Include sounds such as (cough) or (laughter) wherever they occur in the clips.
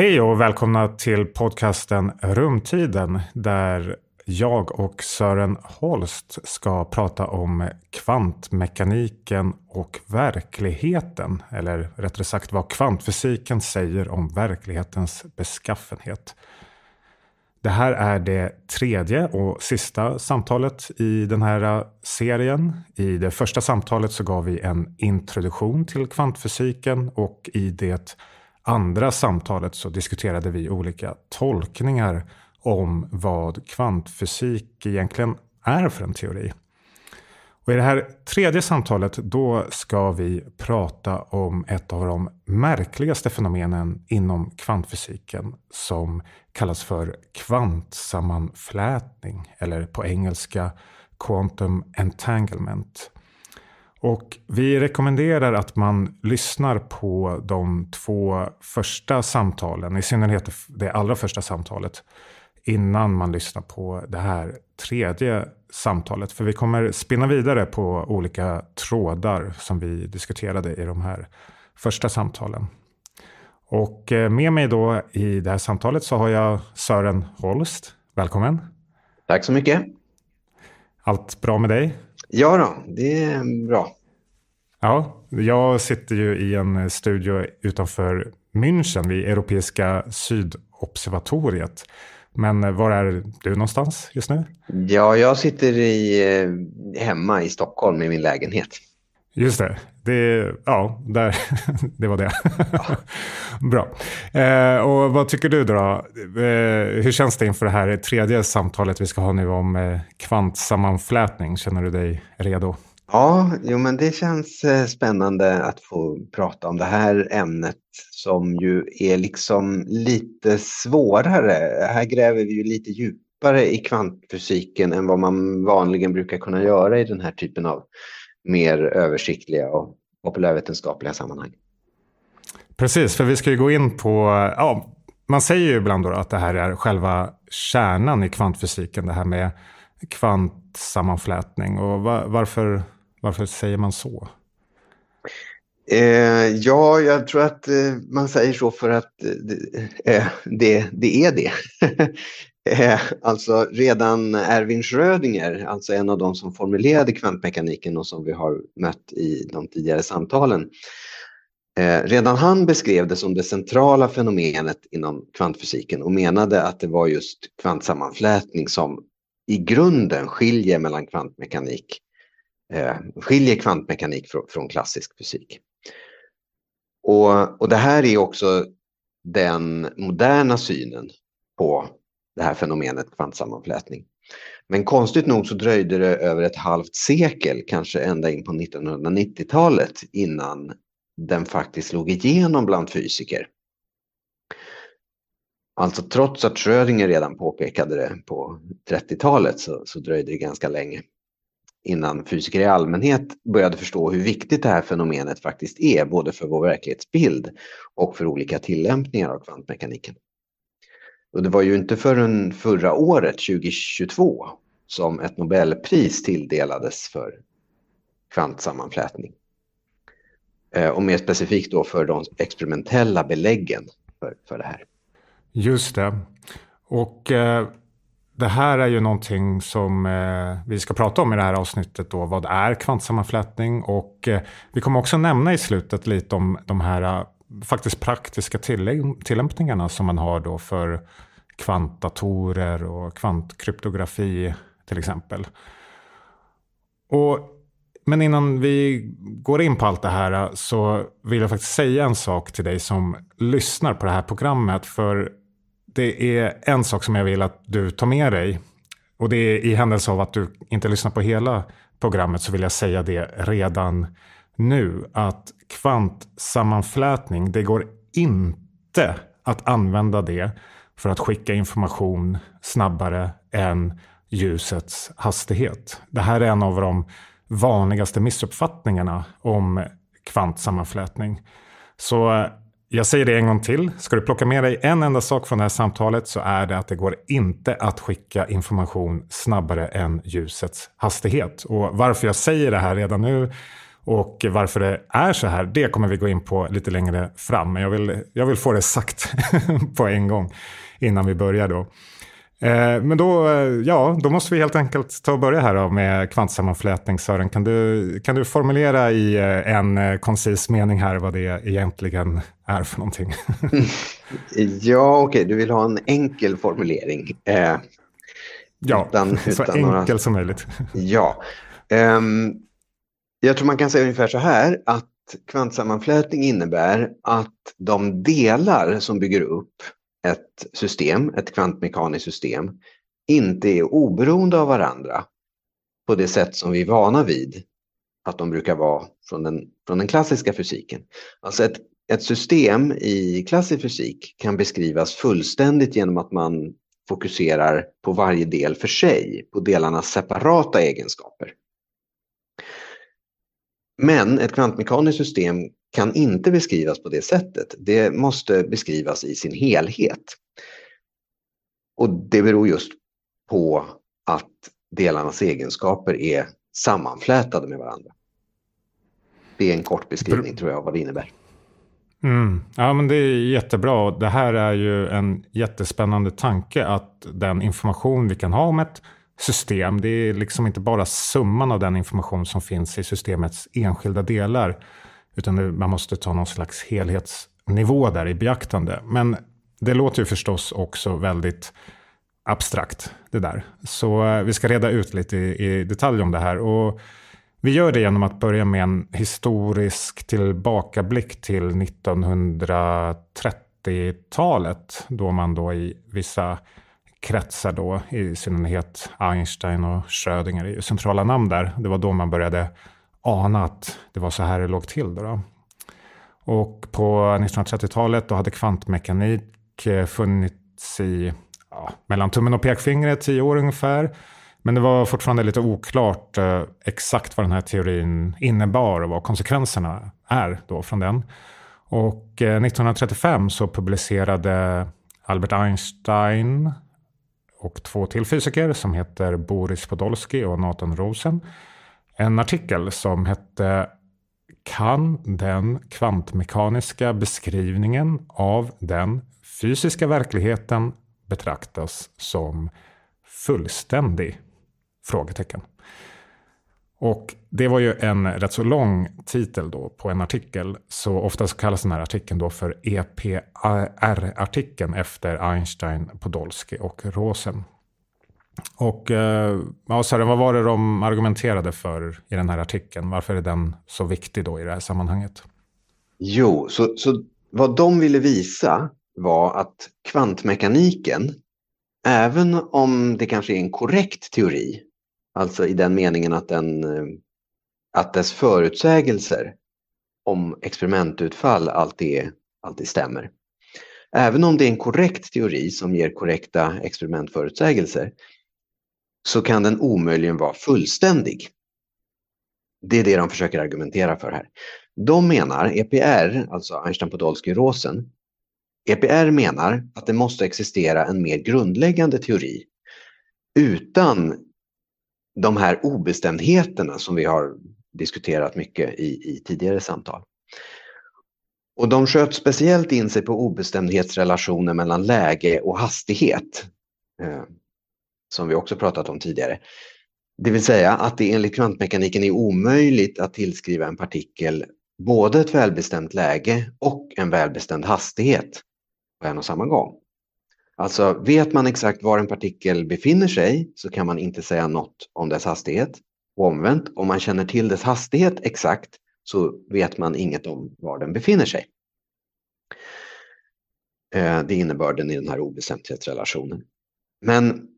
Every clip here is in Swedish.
Hej och välkomna till podcasten Rumtiden där jag och Sören Holst ska prata om kvantmekaniken och verkligheten. Eller rättare sagt vad kvantfysiken säger om verklighetens beskaffenhet. Det här är det tredje och sista samtalet i den här serien. I det första samtalet så gav vi en introduktion till kvantfysiken och i det andra samtalet så diskuterade vi olika tolkningar om vad kvantfysik egentligen är för en teori. Och I det här tredje samtalet då ska vi prata om ett av de märkligaste fenomenen inom kvantfysiken som kallas för kvantsammanflätning eller på engelska quantum entanglement. Och vi rekommenderar att man lyssnar på de två första samtalen, i synnerhet det allra första samtalet, innan man lyssnar på det här tredje samtalet. För vi kommer spinna vidare på olika trådar som vi diskuterade i de här första samtalen. Och eh, med mig då i det här samtalet så har jag Sören Holst. Välkommen. Tack så mycket. Allt bra med dig? Ja, då, det är bra. Ja, jag sitter ju i en studio utanför München vid Europeiska sydobservatoriet. Men var är du någonstans just nu? Ja, jag sitter i, eh, hemma i Stockholm i min lägenhet. Just det det, ja, där, (laughs) det var det. (laughs) Bra. Eh, och vad tycker du då? Eh, hur känns det inför det här tredje samtalet vi ska ha nu om eh, kvantsammanflätning? Känner du dig redo? Ja, jo, men det känns eh, spännande att få prata om det här ämnet som ju är liksom lite svårare. Här gräver vi ju lite djupare i kvantfysiken än vad man vanligen brukar kunna göra i den här typen av mer översiktliga och populärvetenskapliga sammanhang. Precis, för vi ska ju gå in på, ja, man säger ju ibland då att det här är själva kärnan i kvantfysiken, det här med kvantsammanflätning. Och varför, varför säger man så? Eh, ja, jag tror att eh, man säger så för att eh, det, eh, det är det. (laughs) Eh, alltså redan Erwin Schrödinger, alltså en av de som formulerade kvantmekaniken och som vi har mött i de tidigare samtalen. Eh, redan han beskrev det som det centrala fenomenet inom kvantfysiken och menade att det var just kvantsammanflätning som i grunden skiljer mellan kvantmekanik skiljer kvantmekanik från klassisk fysik. Och, och det här är också den moderna synen på det här fenomenet kvantsammanflätning. Men konstigt nog så dröjde det över ett halvt sekel, kanske ända in på 1990-talet, innan den faktiskt slog igenom bland fysiker. Alltså trots att Schrödinger redan påpekade det på 30-talet så, så dröjde det ganska länge innan fysiker i allmänhet började förstå hur viktigt det här fenomenet faktiskt är, både för vår verklighetsbild och för olika tillämpningar av kvantmekaniken. Och det var ju inte förrän förra året, 2022, som ett Nobelpris tilldelades för kvantsammanflätning. Eh, och mer specifikt då för de experimentella beläggen för, för det här. Just det. Och eh, det här är ju någonting som eh, vi ska prata om i det här avsnittet. Då. Vad är kvantsammanflätning? Och eh, vi kommer också nämna i slutet lite om de här eh, faktiskt praktiska tillämpningarna som man har då för kvantdatorer och kvantkryptografi till exempel. Och men innan vi går in på allt det här eh, så vill jag faktiskt säga en sak till dig som lyssnar på det här programmet. För det är en sak som jag vill att du tar med dig. Och det är i händelse av att du inte lyssnar på hela programmet så vill jag säga det redan nu. Att kvantsammanflätning, det går inte att använda det för att skicka information snabbare än ljusets hastighet. Det här är en av de vanligaste missuppfattningarna om kvantsammanflätning. Så jag säger det en gång till. Ska du plocka med dig en enda sak från det här samtalet så är det att det går inte att skicka information snabbare än ljusets hastighet. Och varför jag säger det här redan nu och varför det är så här, det kommer vi gå in på lite längre fram. Men jag vill, jag vill få det sagt (laughs) på en gång innan vi börjar då. Eh, men då, eh, ja, då måste vi helt enkelt ta och börja här då med kvantsammanflätning. Sören, kan du, kan du formulera i eh, en koncis mening här vad det egentligen är för någonting? (laughs) ja, okej, okay. du vill ha en enkel formulering. Eh, ja, utan, (laughs) så utan enkel några... som möjligt. (laughs) ja. Um, jag tror man kan säga ungefär så här att kvantsammanflätning innebär att de delar som bygger upp ett system, ett kvantmekaniskt system, inte är oberoende av varandra på det sätt som vi är vana vid att de brukar vara från den, från den klassiska fysiken. Alltså ett, ett system i klassisk fysik kan beskrivas fullständigt genom att man fokuserar på varje del för sig, på delarnas separata egenskaper. Men ett kvantmekaniskt system kan inte beskrivas på det sättet. Det måste beskrivas i sin helhet. Och det beror just på att delarnas egenskaper är sammanflätade med varandra. Det är en kort beskrivning tror jag vad det innebär. Mm. Ja, men det är jättebra. Det här är ju en jättespännande tanke att den information vi kan ha om ett system. Det är liksom inte bara summan av den information som finns i systemets enskilda delar, utan man måste ta någon slags helhetsnivå där i beaktande. Men det låter ju förstås också väldigt abstrakt det där. Så eh, vi ska reda ut lite i, detalj om det här. Och vi gör det genom att börja med en historisk tillbakablick till 1930-talet, då man då i vissa kretsar då, i synnerhet Einstein och Schrödinger, är ju centrala namn där. Det var då man började ana att det var så här det låg till. Då, då. Och på 1930-talet då hade kvantmekanik eh, funnits i ja, mellan tummen och pekfingret, tio år ungefär. Men det var fortfarande lite oklart eh, exakt vad den här teorin innebar och vad konsekvenserna är då från den. Och eh, 1935 så publicerade Albert Einstein och två till fysiker som heter Boris Podolsky och Nathan Rosen en artikel som hette Kan den kvantmekaniska beskrivningen av den fysiska verkligheten betraktas som fullständig? Frågetecken. Och det var ju en rätt så lång titel då på en artikel. Så ofta kallas den här artikeln då för EPR-artikeln efter Einstein, Podolsky och Rosen. Och eh, ja, Sören, vad var det de argumenterade för i den här artikeln? Varför är den så viktig då i det här sammanhanget? Jo, så, så vad de ville visa var att kvantmekaniken, även om det kanske är en korrekt teori, alltså i den meningen att den eh, att dess förutsägelser om experimentutfall alltid, alltid stämmer. Även om det är en korrekt teori som ger korrekta experimentförutsägelser så kan den omöjligen vara fullständig. Det är det de försöker argumentera för här. De menar, EPR, alltså Einstein-Podolsky-Rosen, EPR menar att det måste existera en mer grundläggande teori utan de här obestämdheterna som vi har diskuterat mycket i, i tidigare samtal. Och de sköt speciellt in sig på obestämdhetsrelationer mellan läge och hastighet, eh, som vi också pratat om tidigare. Det vill säga att det enligt kvantmekaniken är omöjligt att tillskriva en partikel både ett välbestämt läge och en välbestämd hastighet på en och samma gång. Alltså vet man exakt var en partikel befinner sig så kan man inte säga något om dess hastighet. Och omvänt, om man känner till dess hastighet exakt så vet man inget om var den befinner sig. Eh, det är innebörden i den här obestämdhetsrelationen. Men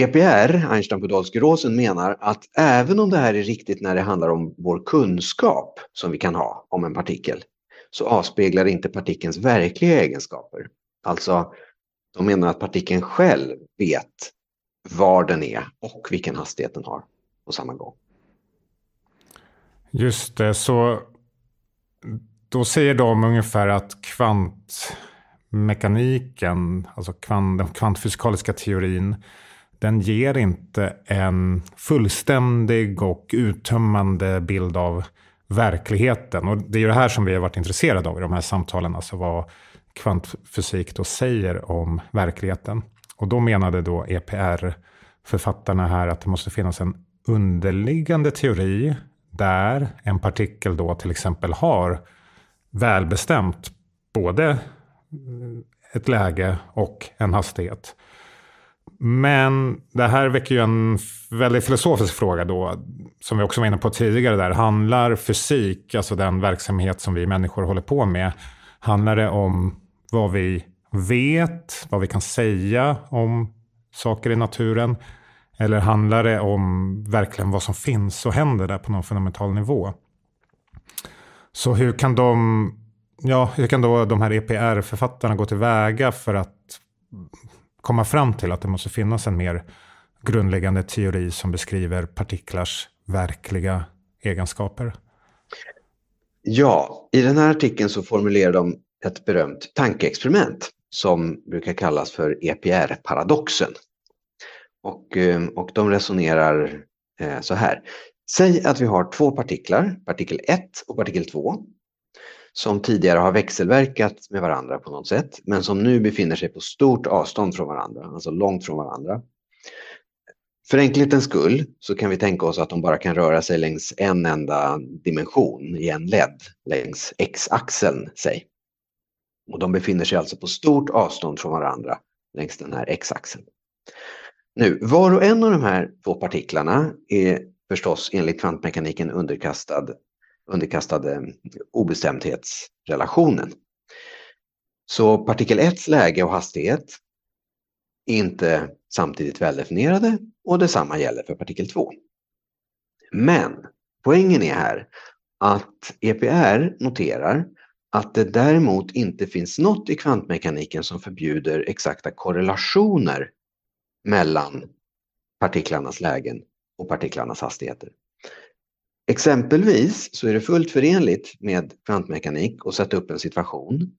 EPR, Einstein-Podolsky-Rosen, menar att även om det här är riktigt när det handlar om vår kunskap som vi kan ha om en partikel, så avspeglar det inte partikelns verkliga egenskaper. Alltså, de menar att partikeln själv vet var den är och vilken hastighet den har på samma gång. Just det, så då säger de ungefär att kvantmekaniken, alltså kvant, den kvantfysikaliska teorin, den ger inte en fullständig och uttömmande bild av verkligheten. Och det är ju det här som vi har varit intresserade av i de här samtalen, alltså vad kvantfysik då säger om verkligheten. Och då menade då EPR-författarna här att det måste finnas en underliggande teori där en partikel då till exempel har välbestämt både ett läge och en hastighet. Men det här väcker ju en väldigt filosofisk fråga då, som vi också var inne på tidigare där. Handlar fysik, alltså den verksamhet som vi människor håller på med, handlar det om vad vi vet, vad vi kan säga om saker i naturen? Eller handlar det om verkligen vad som finns och händer där på någon fundamental nivå? Så hur kan de, ja, hur kan då de här EPR-författarna gå tillväga för att komma fram till att det måste finnas en mer grundläggande teori som beskriver partiklars verkliga egenskaper? Ja, i den här artikeln så formulerar de ett berömt tankeexperiment som brukar kallas för EPR-paradoxen. Och, eh, och de resonerar eh, så här. Säg att vi har två partiklar, partikel 1 och partikel 2, som tidigare har växelverkat med varandra på något sätt, men som nu befinner sig på stort avstånd från varandra, alltså långt från varandra. För enkelhetens skull så kan vi tänka oss att de bara kan röra sig längs en enda dimension i en led, längs x-axeln, säg. Och de befinner sig alltså på stort avstånd från varandra längs den här x-axeln. Nu, var och en av de här två partiklarna är förstås enligt kvantmekaniken underkastad, underkastade eh, obestämdhetsrelationen. Så partikel 1 läge och hastighet är inte samtidigt väldefinierade och detsamma gäller för partikel 2. Men poängen är här att EPR noterar att det däremot inte finns något i kvantmekaniken som förbjuder exakta korrelationer mellan partiklarnas lägen och partiklarnas hastigheter. Exempelvis så är det fullt förenligt med kvantmekanik att sätta upp en situation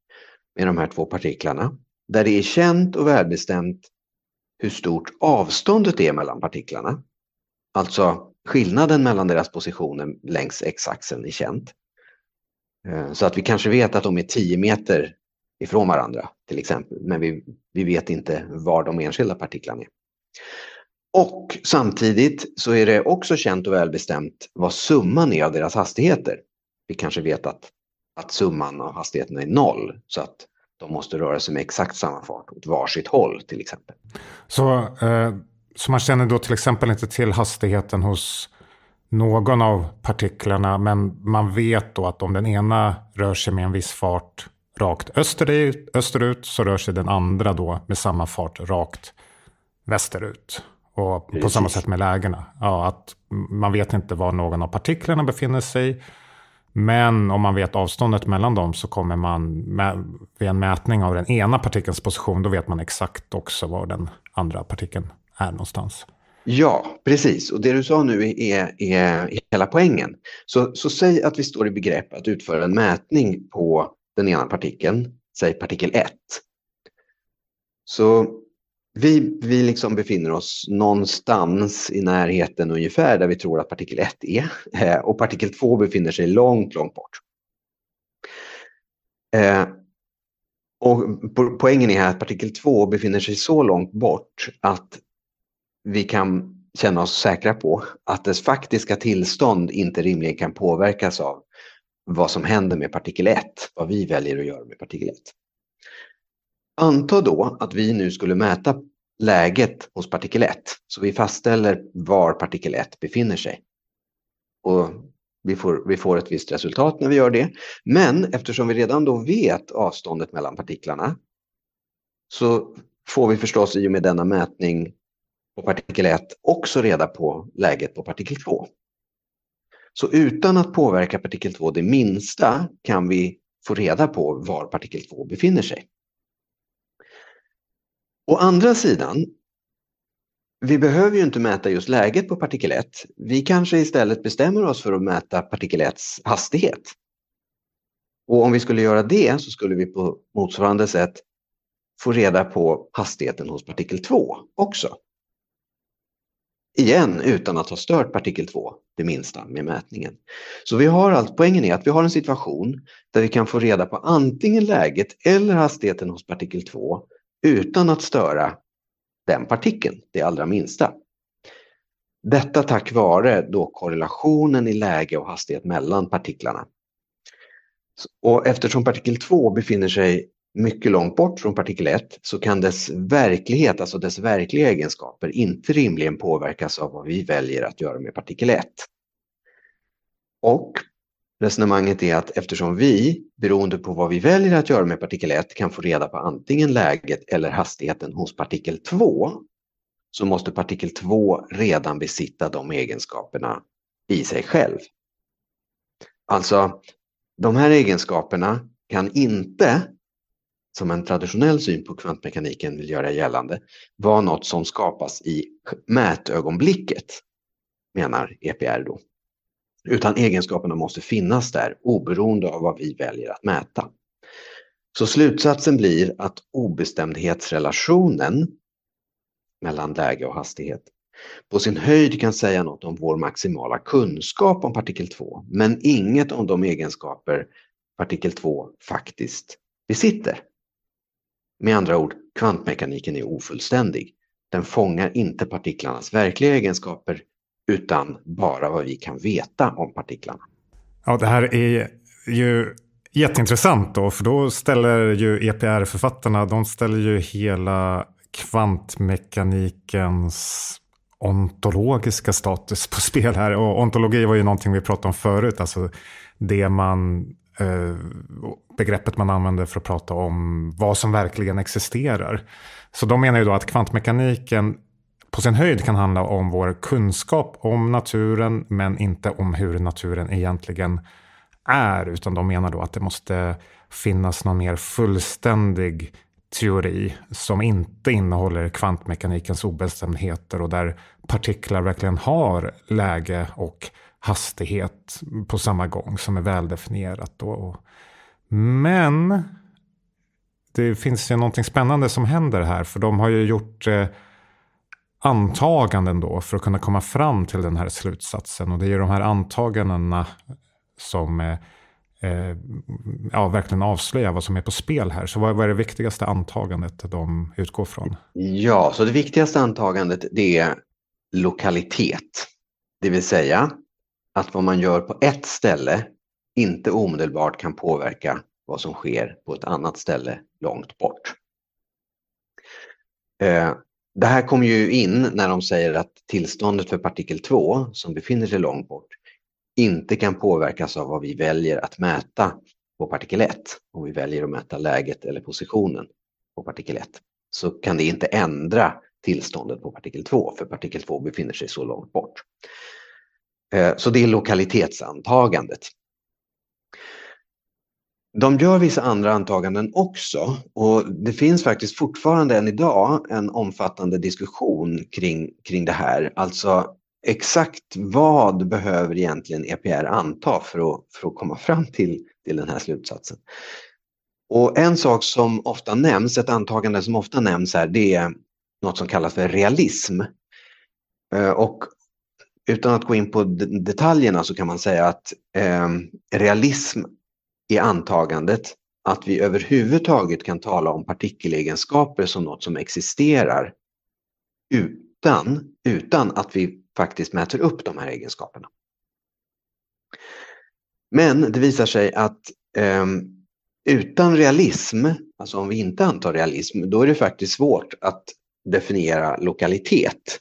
med de här två partiklarna där det är känt och välbestämt hur stort avståndet är mellan partiklarna. Alltså skillnaden mellan deras positioner längs x-axeln är känt. Eh, så att vi kanske vet att de är 10 meter ifrån varandra till exempel, men vi, vi vet inte var de enskilda partiklarna är. Och samtidigt så är det också känt och välbestämt vad summan är av deras hastigheter. Vi kanske vet att, att summan av hastigheterna är noll, så att de måste röra sig med exakt samma fart åt varsitt håll till exempel. Så, eh, så man känner då till exempel inte till hastigheten hos någon av partiklarna, men man vet då att om den ena rör sig med en viss fart rakt österut, österut så rör sig den andra då med samma fart rakt västerut. Och på samma sätt med lägena. Ja, att man vet inte var någon av partiklarna befinner sig. Men om man vet avståndet mellan dem så kommer man vid en mätning av den ena partikelns position, då vet man exakt också var den andra partikeln är någonstans. Ja, precis. Och det du sa nu är, är, är hela poängen. Så, så säg att vi står i begrepp att utföra en mätning på den ena partikeln, säg partikel 1. Så vi, vi liksom befinner oss någonstans i närheten ungefär där vi tror att partikel 1 är eh, och partikel 2 befinner sig långt, långt bort. Eh, och poängen är att partikel 2 befinner sig så långt bort att vi kan känna oss säkra på att dess faktiska tillstånd inte rimligen kan påverkas av vad som händer med partikel 1, vad vi väljer att göra med partikel 1. Anta då att vi nu skulle mäta läget hos partikel 1, så vi fastställer var partikel 1 befinner sig. Och vi får, vi får ett visst resultat när vi gör det. Men eftersom vi redan då vet avståndet mellan partiklarna så får vi förstås i och med denna mätning på partikel 1 också reda på läget på partikel 2. Så utan att påverka partikel 2 det minsta kan vi få reda på var partikel 2 befinner sig. Å andra sidan, vi behöver ju inte mäta just läget på partikel 1. Vi kanske istället bestämmer oss för att mäta partikel 1 hastighet. Och om vi skulle göra det så skulle vi på motsvarande sätt få reda på hastigheten hos partikel 2 också. Igen utan att ha stört partikel 2 det minsta med mätningen. Så vi har allt, poängen är att vi har en situation där vi kan få reda på antingen läget eller hastigheten hos partikel 2 utan att störa den partikeln, det allra minsta. Detta tack vare då korrelationen i läge och hastighet mellan partiklarna. Och eftersom partikel 2 befinner sig mycket långt bort från partikel 1 så kan dess verklighet, alltså dess verkliga egenskaper, inte rimligen påverkas av vad vi väljer att göra med partikel 1. Och resonemanget är att eftersom vi, beroende på vad vi väljer att göra med partikel 1, kan få reda på antingen läget eller hastigheten hos partikel 2, så måste partikel 2 redan besitta de egenskaperna i sig själv. Alltså, de här egenskaperna kan inte som en traditionell syn på kvantmekaniken vill göra gällande var något som skapas i mätögonblicket, menar EPR då. Utan egenskaperna måste finnas där oberoende av vad vi väljer att mäta. Så slutsatsen blir att obestämdhetsrelationen mellan läge och hastighet på sin höjd kan säga något om vår maximala kunskap om partikel 2, men inget om de egenskaper partikel 2 faktiskt besitter. Med andra ord, kvantmekaniken är ofullständig. Den fångar inte partiklarnas verkliga egenskaper utan bara vad vi kan veta om partiklarna. Ja, det här är ju jätteintressant då, för då ställer ju EPR-författarna, de ställer ju hela kvantmekanikens ontologiska status på spel här. Och ontologi var ju någonting vi pratade om förut, alltså det man Eh, begreppet man använder för att prata om vad som verkligen existerar. Så de menar ju då att kvantmekaniken på sin höjd kan handla om vår kunskap om naturen men inte om hur naturen egentligen är. Utan de menar då att det måste finnas någon mer fullständig teori som inte innehåller kvantmekanikens obestämdheter och där partiklar verkligen har läge och hastighet på samma gång som är väldefinierat. Då. Men det finns ju någonting spännande som händer här för de har ju gjort eh, antaganden då för att kunna komma fram till den här slutsatsen och det är ju de här antagandena som eh, eh, ja, verkligen avslöjar vad som är på spel här. Så vad, vad, är det viktigaste antagandet de utgår från? Ja, så det viktigaste antagandet det är lokalitet, det vill säga att vad man gör på ett ställe inte omedelbart kan påverka vad som sker på ett annat ställe långt bort. Eh, det här kommer ju in när de säger att tillståndet för partikel 2, som befinner sig långt bort, inte kan påverkas av vad vi väljer att mäta på partikel 1. Om vi väljer att mäta läget eller positionen på partikel 1 så kan det inte ändra tillståndet på partikel 2, för partikel 2 befinner sig så långt bort. Eh, så det är lokalitetsantagandet. De gör vissa andra antaganden också och det finns faktiskt fortfarande än idag en omfattande diskussion kring, kring det här. Alltså exakt vad behöver egentligen EPR anta för att, för att komma fram till, till den här slutsatsen? Och en sak som ofta nämns, ett antagande som ofta nämns här, det är något som kallas för realism. Eh, och utan att gå in på detaljerna så kan man säga att eh, realism i antagandet att vi överhuvudtaget kan tala om partikelegenskaper som något som existerar utan, utan att vi faktiskt mäter upp de här egenskaperna. Men det visar sig att eh, utan realism, alltså om vi inte antar realism, då är det faktiskt svårt att definiera lokalitet.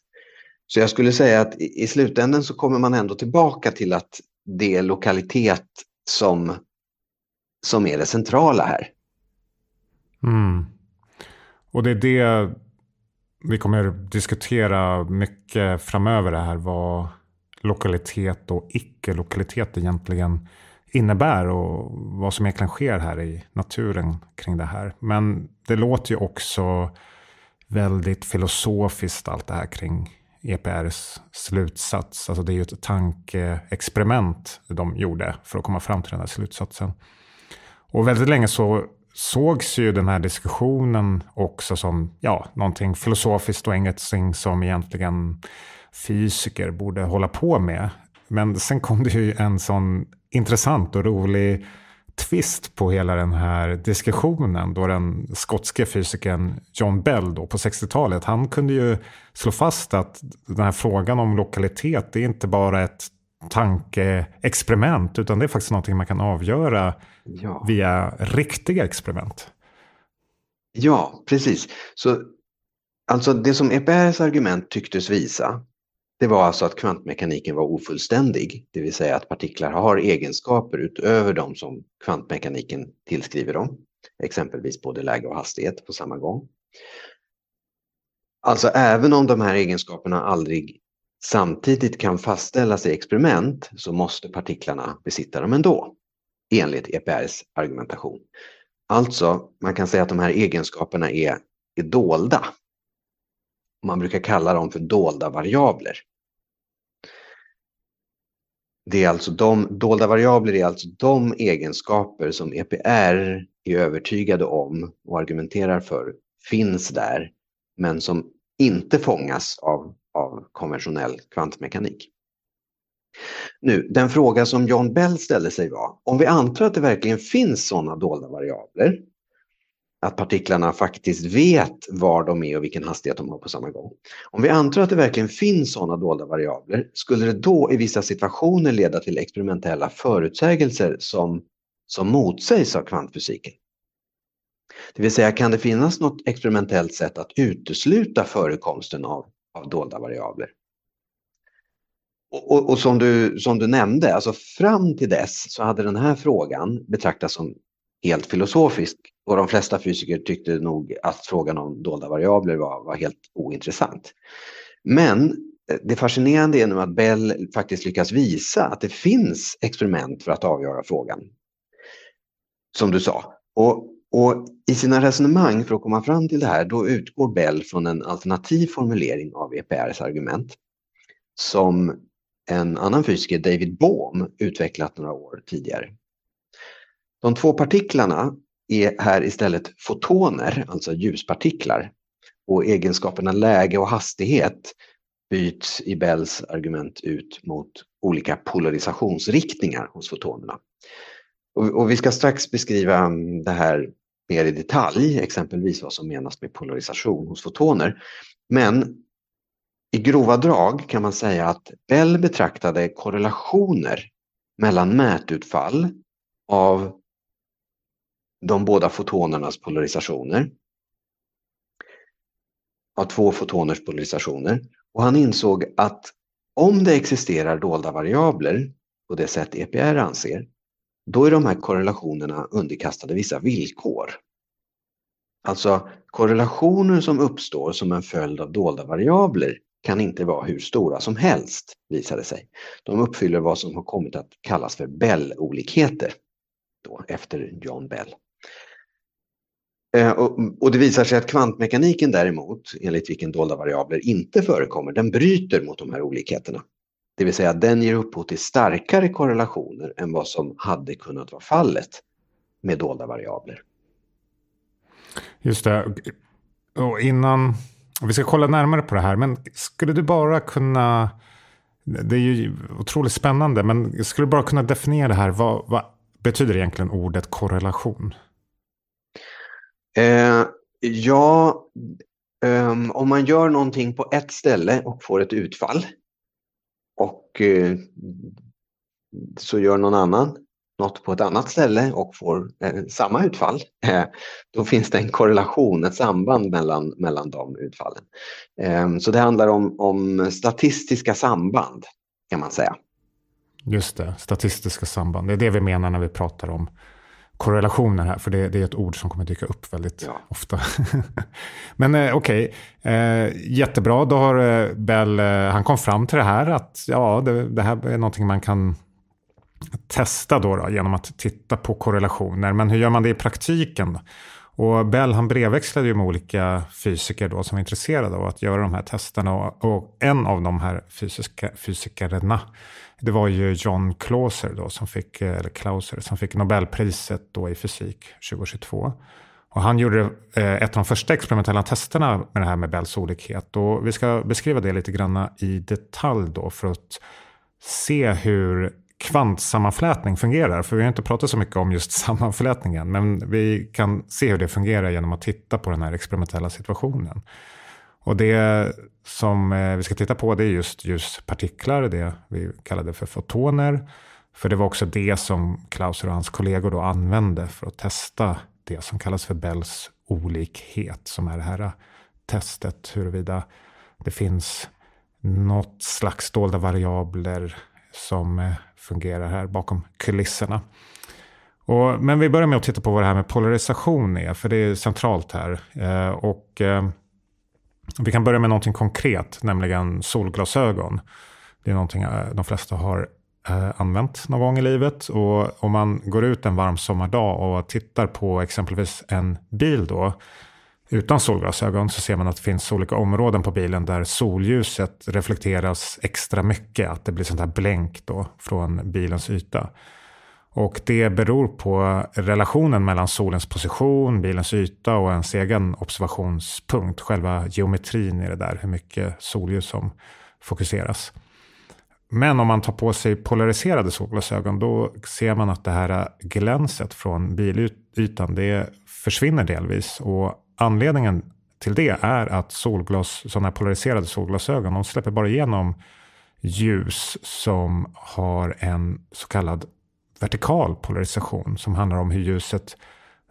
Så jag skulle säga att i slutändan så kommer man ändå tillbaka till att det är lokalitet som, som är det centrala här. Mm. Och det är det vi kommer diskutera mycket framöver det här. Vad lokalitet och icke-lokalitet egentligen innebär och vad som egentligen sker här i naturen kring det här. Men det låter ju också väldigt filosofiskt allt det här kring EPRs slutsats. Alltså det är ju ett tankeexperiment de gjorde för att komma fram till den här slutsatsen. Och väldigt länge så sågs ju den här diskussionen också som ja, någonting filosofiskt och ingenting som egentligen fysiker borde hålla på med. Men sen kom det ju en sån intressant och rolig twist på hela den här diskussionen då den skotske fysikern John Bell då på 60-talet, han kunde ju slå fast att den här frågan om lokalitet, det är inte bara ett tankeexperiment, utan det är faktiskt någonting man kan avgöra ja. via riktiga experiment. Ja, precis. Så, alltså det som EPRs argument tycktes visa, det var alltså att kvantmekaniken var ofullständig, det vill säga att partiklar har egenskaper utöver de som kvantmekaniken tillskriver dem, exempelvis både läge och hastighet på samma gång. Alltså även om de här egenskaperna aldrig samtidigt kan fastställas i experiment så måste partiklarna besitta dem ändå, enligt EPRs argumentation. Alltså, man kan säga att de här egenskaperna är, är dolda man brukar kalla dem för dolda variabler. Det är alltså de, dolda variabler är alltså de egenskaper som EPR är övertygade om och argumenterar för finns där, men som inte fångas av, av konventionell kvantmekanik. Nu, den fråga som John Bell ställde sig var, om vi antar att det verkligen finns sådana dolda variabler, att partiklarna faktiskt vet var de är och vilken hastighet de har på samma gång. Om vi antar att det verkligen finns sådana dolda variabler, skulle det då i vissa situationer leda till experimentella förutsägelser som, som motsägs av kvantfysiken? Det vill säga, kan det finnas något experimentellt sätt att utesluta förekomsten av, av dolda variabler? Och, och, och, som, du, som du nämnde, alltså fram till dess så hade den här frågan betraktats som helt filosofisk. Och de flesta fysiker tyckte nog att frågan om dolda variabler var, var helt ointressant. Men eh, det fascinerande är nu att Bell faktiskt lyckas visa att det finns experiment för att avgöra frågan. Som du sa. Och, och i sina resonemang för att komma fram till det här, då utgår Bell från en alternativ formulering av EPRs argument som en annan fysiker, David Bohm, utvecklat några år tidigare. De två partiklarna är här istället fotoner, alltså ljuspartiklar. Och egenskaperna läge och hastighet byts i Bells argument ut mot olika polarisationsriktningar hos fotonerna. Och, vi ska strax beskriva det här mer i detalj, exempelvis vad som menas med polarisation hos fotoner. Men i grova drag kan man säga att Bell betraktade korrelationer mellan mätutfall av de båda fotonernas polarisationer. Av två fotoners polarisationer. Och han insåg att om det existerar dolda variabler på det sätt EPR anser, då är de här korrelationerna underkastade vissa villkor. Alltså korrelationer som uppstår som en följd av dolda variabler kan inte vara hur stora som helst, visade sig. De uppfyller vad som har kommit att kallas för Bell-olikheter, efter John Bell. Eh, och det visar sig att kvantmekaniken däremot, enligt vilken dolda variabler inte förekommer, den bryter mot de här olikheterna. Det vill säga den ger upphov till starkare korrelationer än vad som hade kunnat vara fallet med dolda variabler. Just det. Och innan, vi ska kolla närmare på det här, men skulle du bara kunna, det är ju otroligt spännande, men skulle du bara kunna definiera det här, vad, vad betyder egentligen ordet korrelation? Eh, ja, um, om man gör någonting på ett ställe och får ett utfall och eh, så gör någon annan något på ett annat ställe och får eh, samma utfall, eh, då finns det en korrelation, ett samband mellan, mellan de utfallen. Eh, så det handlar om, om statistiska samband kan man säga. Just det, statistiska samband. Det är det vi menar när vi pratar om korrelationer här, för det, det, är ett ord som kommer dyka upp väldigt ja. ofta. (laughs) Men eh, okej, okay. eh, jättebra. Då har eh, Bell, eh, han kom fram till det här att ja, det, det, här är någonting man kan testa då, då, genom att titta på korrelationer. Men hur gör man det i praktiken? Och Bell han brevväxlade ju med olika fysiker då som var intresserade av att göra de här testerna och, och en av de här fysiska, fysikerna det var ju John Clauser, då, som fick, eh, eller Clauser som fick Nobelpriset då i fysik 2022. Och han gjorde eh, ett av de första experimentella testerna med det här med Bells olikhet. Och vi ska beskriva det lite grann i detalj då för att se hur kvantsammanflätning fungerar. För vi har inte pratat så mycket om just (laughs) sammanflätningen, men vi kan se hur det fungerar genom att titta på den här experimentella situationen. Och det som eh, vi ska titta på det är just ljuspartiklar, det vi kallade för fotoner. För det var också det som Klauser och hans kollegor då använde för att testa det som kallas för Bells olikhet, som är det här testet huruvida det finns något slags dolda variabler som eh, fungerar här bakom kulisserna. Och, men vi börjar med att titta på vad det här med polarisation är, för det är centralt här. Eh, och eh, vi kan börja med någonting konkret, nämligen solglasögon. Det är någonting eh, de flesta har eh, använt någon gång i livet. Och om man går ut en varm sommardag och tittar på exempelvis en bil då, utan solglasögon så ser man att det finns olika områden på bilen där solljuset reflekteras extra mycket. Att det blir sånt här blänk då från bilens yta. Och det beror på relationen mellan solens position, bilens yta och ens egen observationspunkt. Själva geometrin i det där, hur mycket solljus som fokuseras. Men om man tar på sig polariserade solglasögon då ser man att det här glänset från bilytan det försvinner delvis. Och anledningen till det är att solglas, sådana polariserade solglasögon de släpper bara igenom ljus som har en så kallad vertikal polarisation som handlar om hur ljuset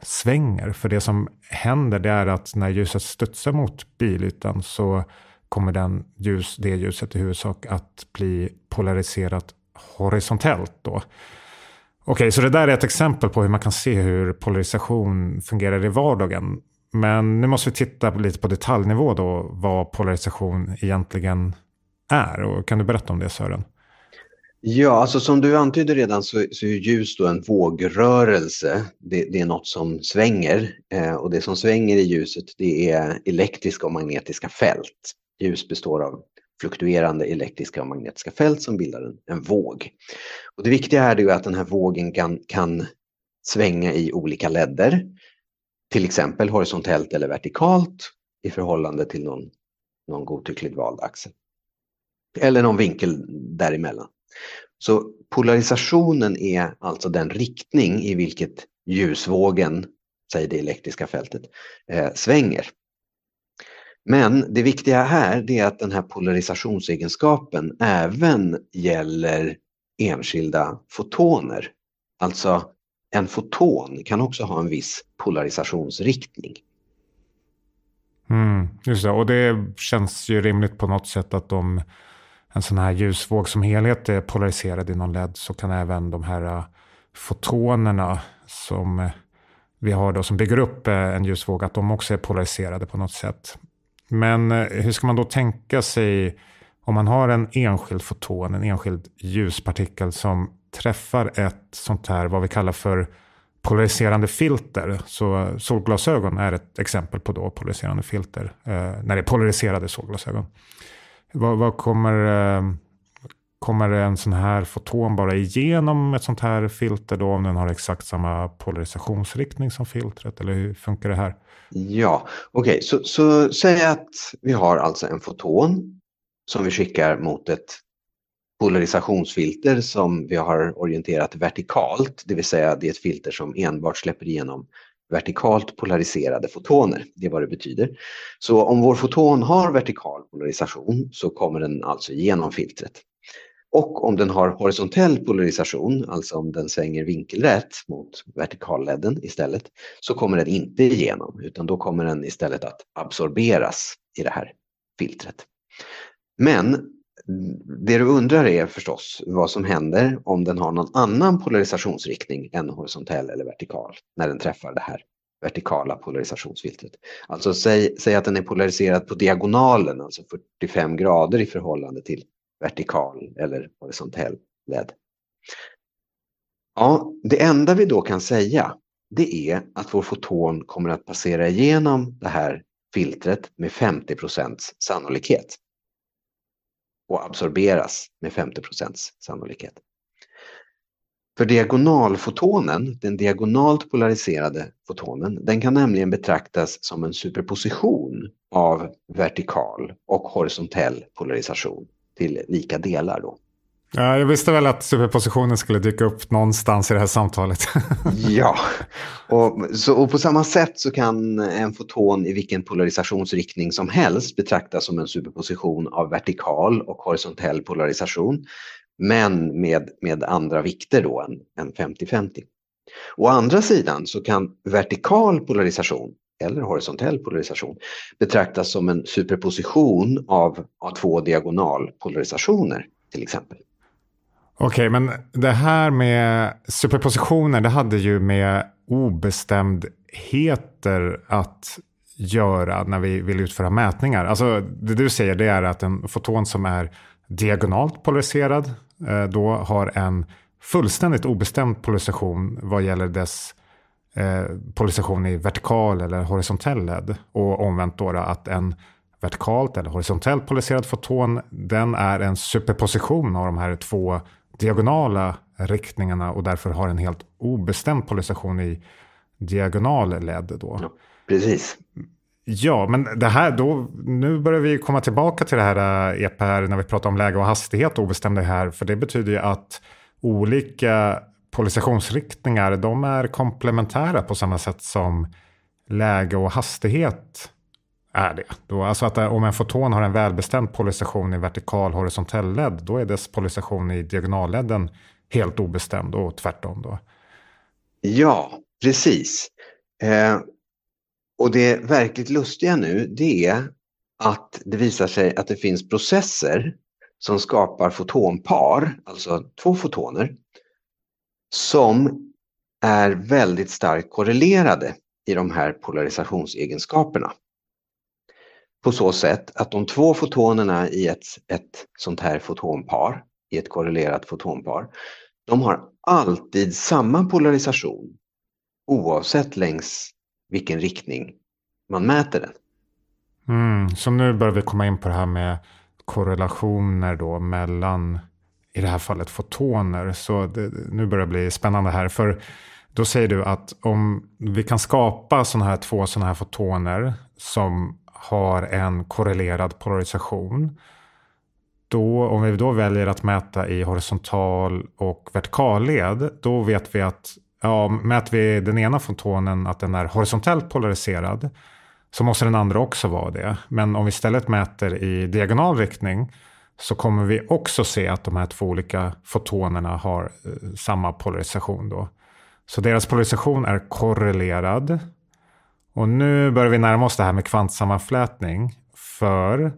svänger. För det som händer det är att när ljuset studsar mot bilytan så kommer den ljus, det ljuset i huvudsak att bli polariserat horisontellt. Då. Okej, så det där är ett exempel på hur man kan se hur polarisation fungerar i vardagen. Men nu måste vi titta lite på detaljnivå då, vad polarisation egentligen är. Och kan du berätta om det Sören? Ja, alltså som du antydde redan så, så är ljus då en vågrörelse. Det, det är något som svänger eh, och det som svänger i ljuset det är elektriska och magnetiska fält. Ljus består av fluktuerande elektriska och magnetiska fält som bildar en, en våg. Och det viktiga här är att den här vågen kan, kan svänga i olika ledder, till exempel horisontellt eller vertikalt i förhållande till någon, någon godtyckligt vald axel. Eller någon vinkel däremellan. Så polarisationen är alltså den riktning i vilket ljusvågen, säger det elektriska fältet, eh, svänger. Men det viktiga här är att den här polarisationsegenskapen även gäller enskilda fotoner. Alltså en foton kan också ha en viss polarisationsriktning. Mm, just det, och det känns ju rimligt på något sätt att de en sån här ljusvåg som helhet är polariserad i någon LED så kan även de här eh, fotonerna som eh, vi har då som bygger upp eh, en ljusvåg, att de också är polariserade på något sätt. Men hur ska man då tänka sig om man har en enskild foton, en enskild ljuspartikel som träffar ett sånt här, vad vi kallar för polariserande filter. Så solglasögon är ett exempel på då polariserande filter, eh, när det är polariserade solglasögon. Vad, vad kommer... Eh, kommer en sån här foton bara igenom ett sånt här filter då om den har exakt samma polarisationsriktning som filtret? Eller hur funkar det här? Ja, okej, okay. så, så säg att vi har alltså en foton som vi skickar mot ett polarisationsfilter som vi har orienterat vertikalt, det vill säga det är ett filter som enbart släpper igenom vertikalt polariserade fotoner. Det är vad det betyder. Så om vår foton har vertikal polarisation så kommer den alltså genom filtret. Och om den har horisontell polarisation, alltså om den svänger vinkelrätt mot vertikalledden istället, så kommer den inte igenom utan då kommer den istället att absorberas i det här filtret. Men det du undrar är förstås vad som händer om den har någon annan polarisationsriktning än horisontell eller vertikal när den träffar det här vertikala polarisationsfiltret. Alltså säg, säg att den är polariserad på diagonalen, alltså 45 grader i förhållande till vertikal eller horisontell LED. Ja, det enda vi då kan säga det är att vår foton kommer att passera igenom det här filtret med 50 sannolikhet och absorberas med 50 sannolikhet. För diagonalfotonen, den diagonalt polariserade fotonen, den kan nämligen betraktas som en superposition av vertikal och horisontell polarisation till lika delar. Då. Ja, jag visste väl att superpositionen skulle dyka upp någonstans i det här samtalet. (laughs) ja, och, så, och på samma sätt så kan en foton i vilken polarisationsriktning som helst betraktas som en superposition av vertikal och horisontell polarisation, men med, med andra vikter då än 50-50. Å andra sidan så kan vertikal polarisation eller horisontell polarisation betraktas som en superposition av, av två diagonalpolarisationer till exempel. Okej, men det här med superpositioner, det hade ju med obestämdheter att göra när vi vill utföra mätningar. Alltså det du säger det är att en foton som är diagonalt polariserad eh, då har en fullständigt obestämd polarisation vad gäller dess eh, polarisation i vertikal eller horisontell led. Och omvänt då att en vertikalt eller horisontellt polariserad foton den är en superposition av de här två diagonala riktningarna och därför har en helt obestämd polarisation i diagonal LED. Då. Ja, precis. Ja, men det här då, nu börjar vi komma tillbaka till det här EPR eh, e när vi pratar om läge och hastighet och obestämda här, för det betyder ju att olika polarisationsriktningar, de är komplementära på samma sätt som läge och hastighet är det. Då, alltså att eh, om en foton har en välbestämd polarisation i vertikal horisontell led, då är dess polarisation i diagonalledden helt obestämd och tvärtom. Då. Ja, precis. Eh, och det verkligt lustiga nu det är att det visar sig att det finns processer som skapar fotonpar, alltså två fotoner, som är väldigt starkt korrelerade i de här polarisationsegenskaperna på så sätt att de två fotonerna i ett, ett sånt här fotonpar, i ett korrelerat fotonpar, de har alltid samma polarisation oavsett längs vilken riktning man mäter den. Mm, som nu börjar vi komma in på det här med korrelationer då mellan, i det här fallet fotoner. Så det, nu börjar det bli spännande här. För då säger du att om vi kan skapa sådana här två sådana här fotoner som har en korrelerad polarisation. Då, om vi då väljer att mäta i horisontal och vertikalled, då vet vi att ja, mäter vi den ena fotonen att den är horisontellt polariserad, så måste den andra också vara det. Men om vi istället mäter i diagonal riktning så kommer vi också se att de här två olika fotonerna har eh, samma polarisation. Då. Så deras polarisation är korrelerad och nu börjar vi närma oss det här med kvantsammanflätning. För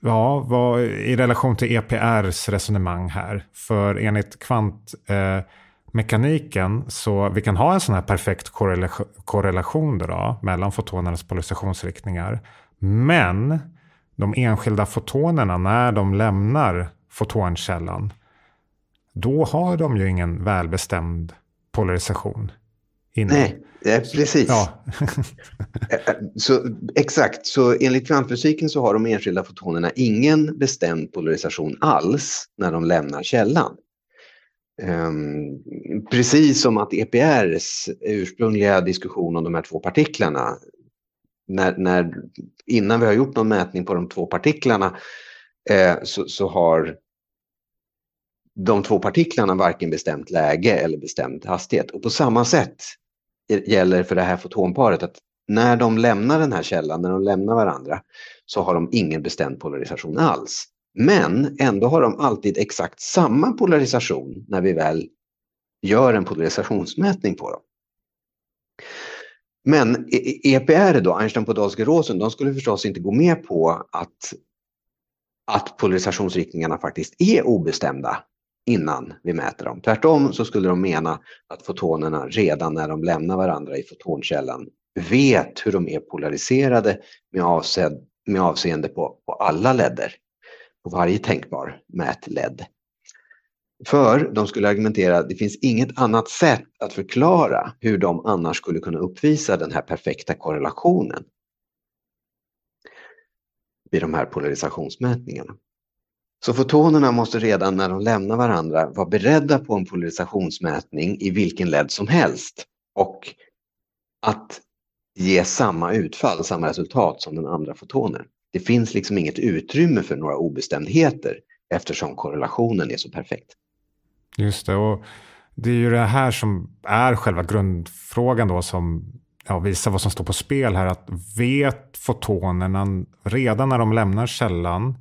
Ja, vad, i relation till EPRs resonemang här. För enligt kvantmekaniken eh, så vi kan ha en sån här perfekt korrelation, korrelation då, mellan fotonernas polarisationsriktningar. Men de enskilda fotonerna när de lämnar fotonkällan, då har de ju ingen välbestämd polarisation. Innan. Nej. Eh, precis. Ja. (laughs) Eh, eh, så, exakt, så enligt kvantfysiken så har de enskilda fotonerna ingen bestämd polarisation alls när de lämnar källan. Um, precis som att EPRs ursprungliga diskussion om de här två partiklarna, när, när innan vi har gjort någon mätning på de två partiklarna eh, så, så, har de två partiklarna varken bestämt läge eller bestämt hastighet. Och på samma sätt gäller för det här fotonparet att när de lämnar den här källan, när de lämnar varandra, så har de ingen bestämd polarisation alls. Men ändå har de alltid exakt samma polarisation när vi väl gör en polarisationsmätning på dem. Men EPR e-, e då, Einstein, Podolsky, Rosen, de skulle förstås inte gå med på att, att polarisationsriktningarna faktiskt är obestämda innan vi mäter dem. Tvärtom så skulle de mena att fotonerna redan när de lämnar varandra i fotonkällan vet hur de är polariserade med, avsedd, med avseende på, på alla ledder, på varje tänkbar mätledd. För, de skulle argumentera, att det finns inget annat sätt att förklara hur de annars skulle kunna uppvisa den här perfekta korrelationen vid de här polarisationsmätningarna. Så fotonerna måste redan när de lämnar varandra vara beredda på en polarisationsmätning i vilken LED som helst och att ge samma utfall, samma resultat som den andra fotonen. Det finns liksom inget utrymme för några obestämdheter eftersom korrelationen är så perfekt. Just det, och det är ju det här som är själva grundfrågan då som ja, visar vad som står på spel här. Att vet fotonerna redan när de lämnar källan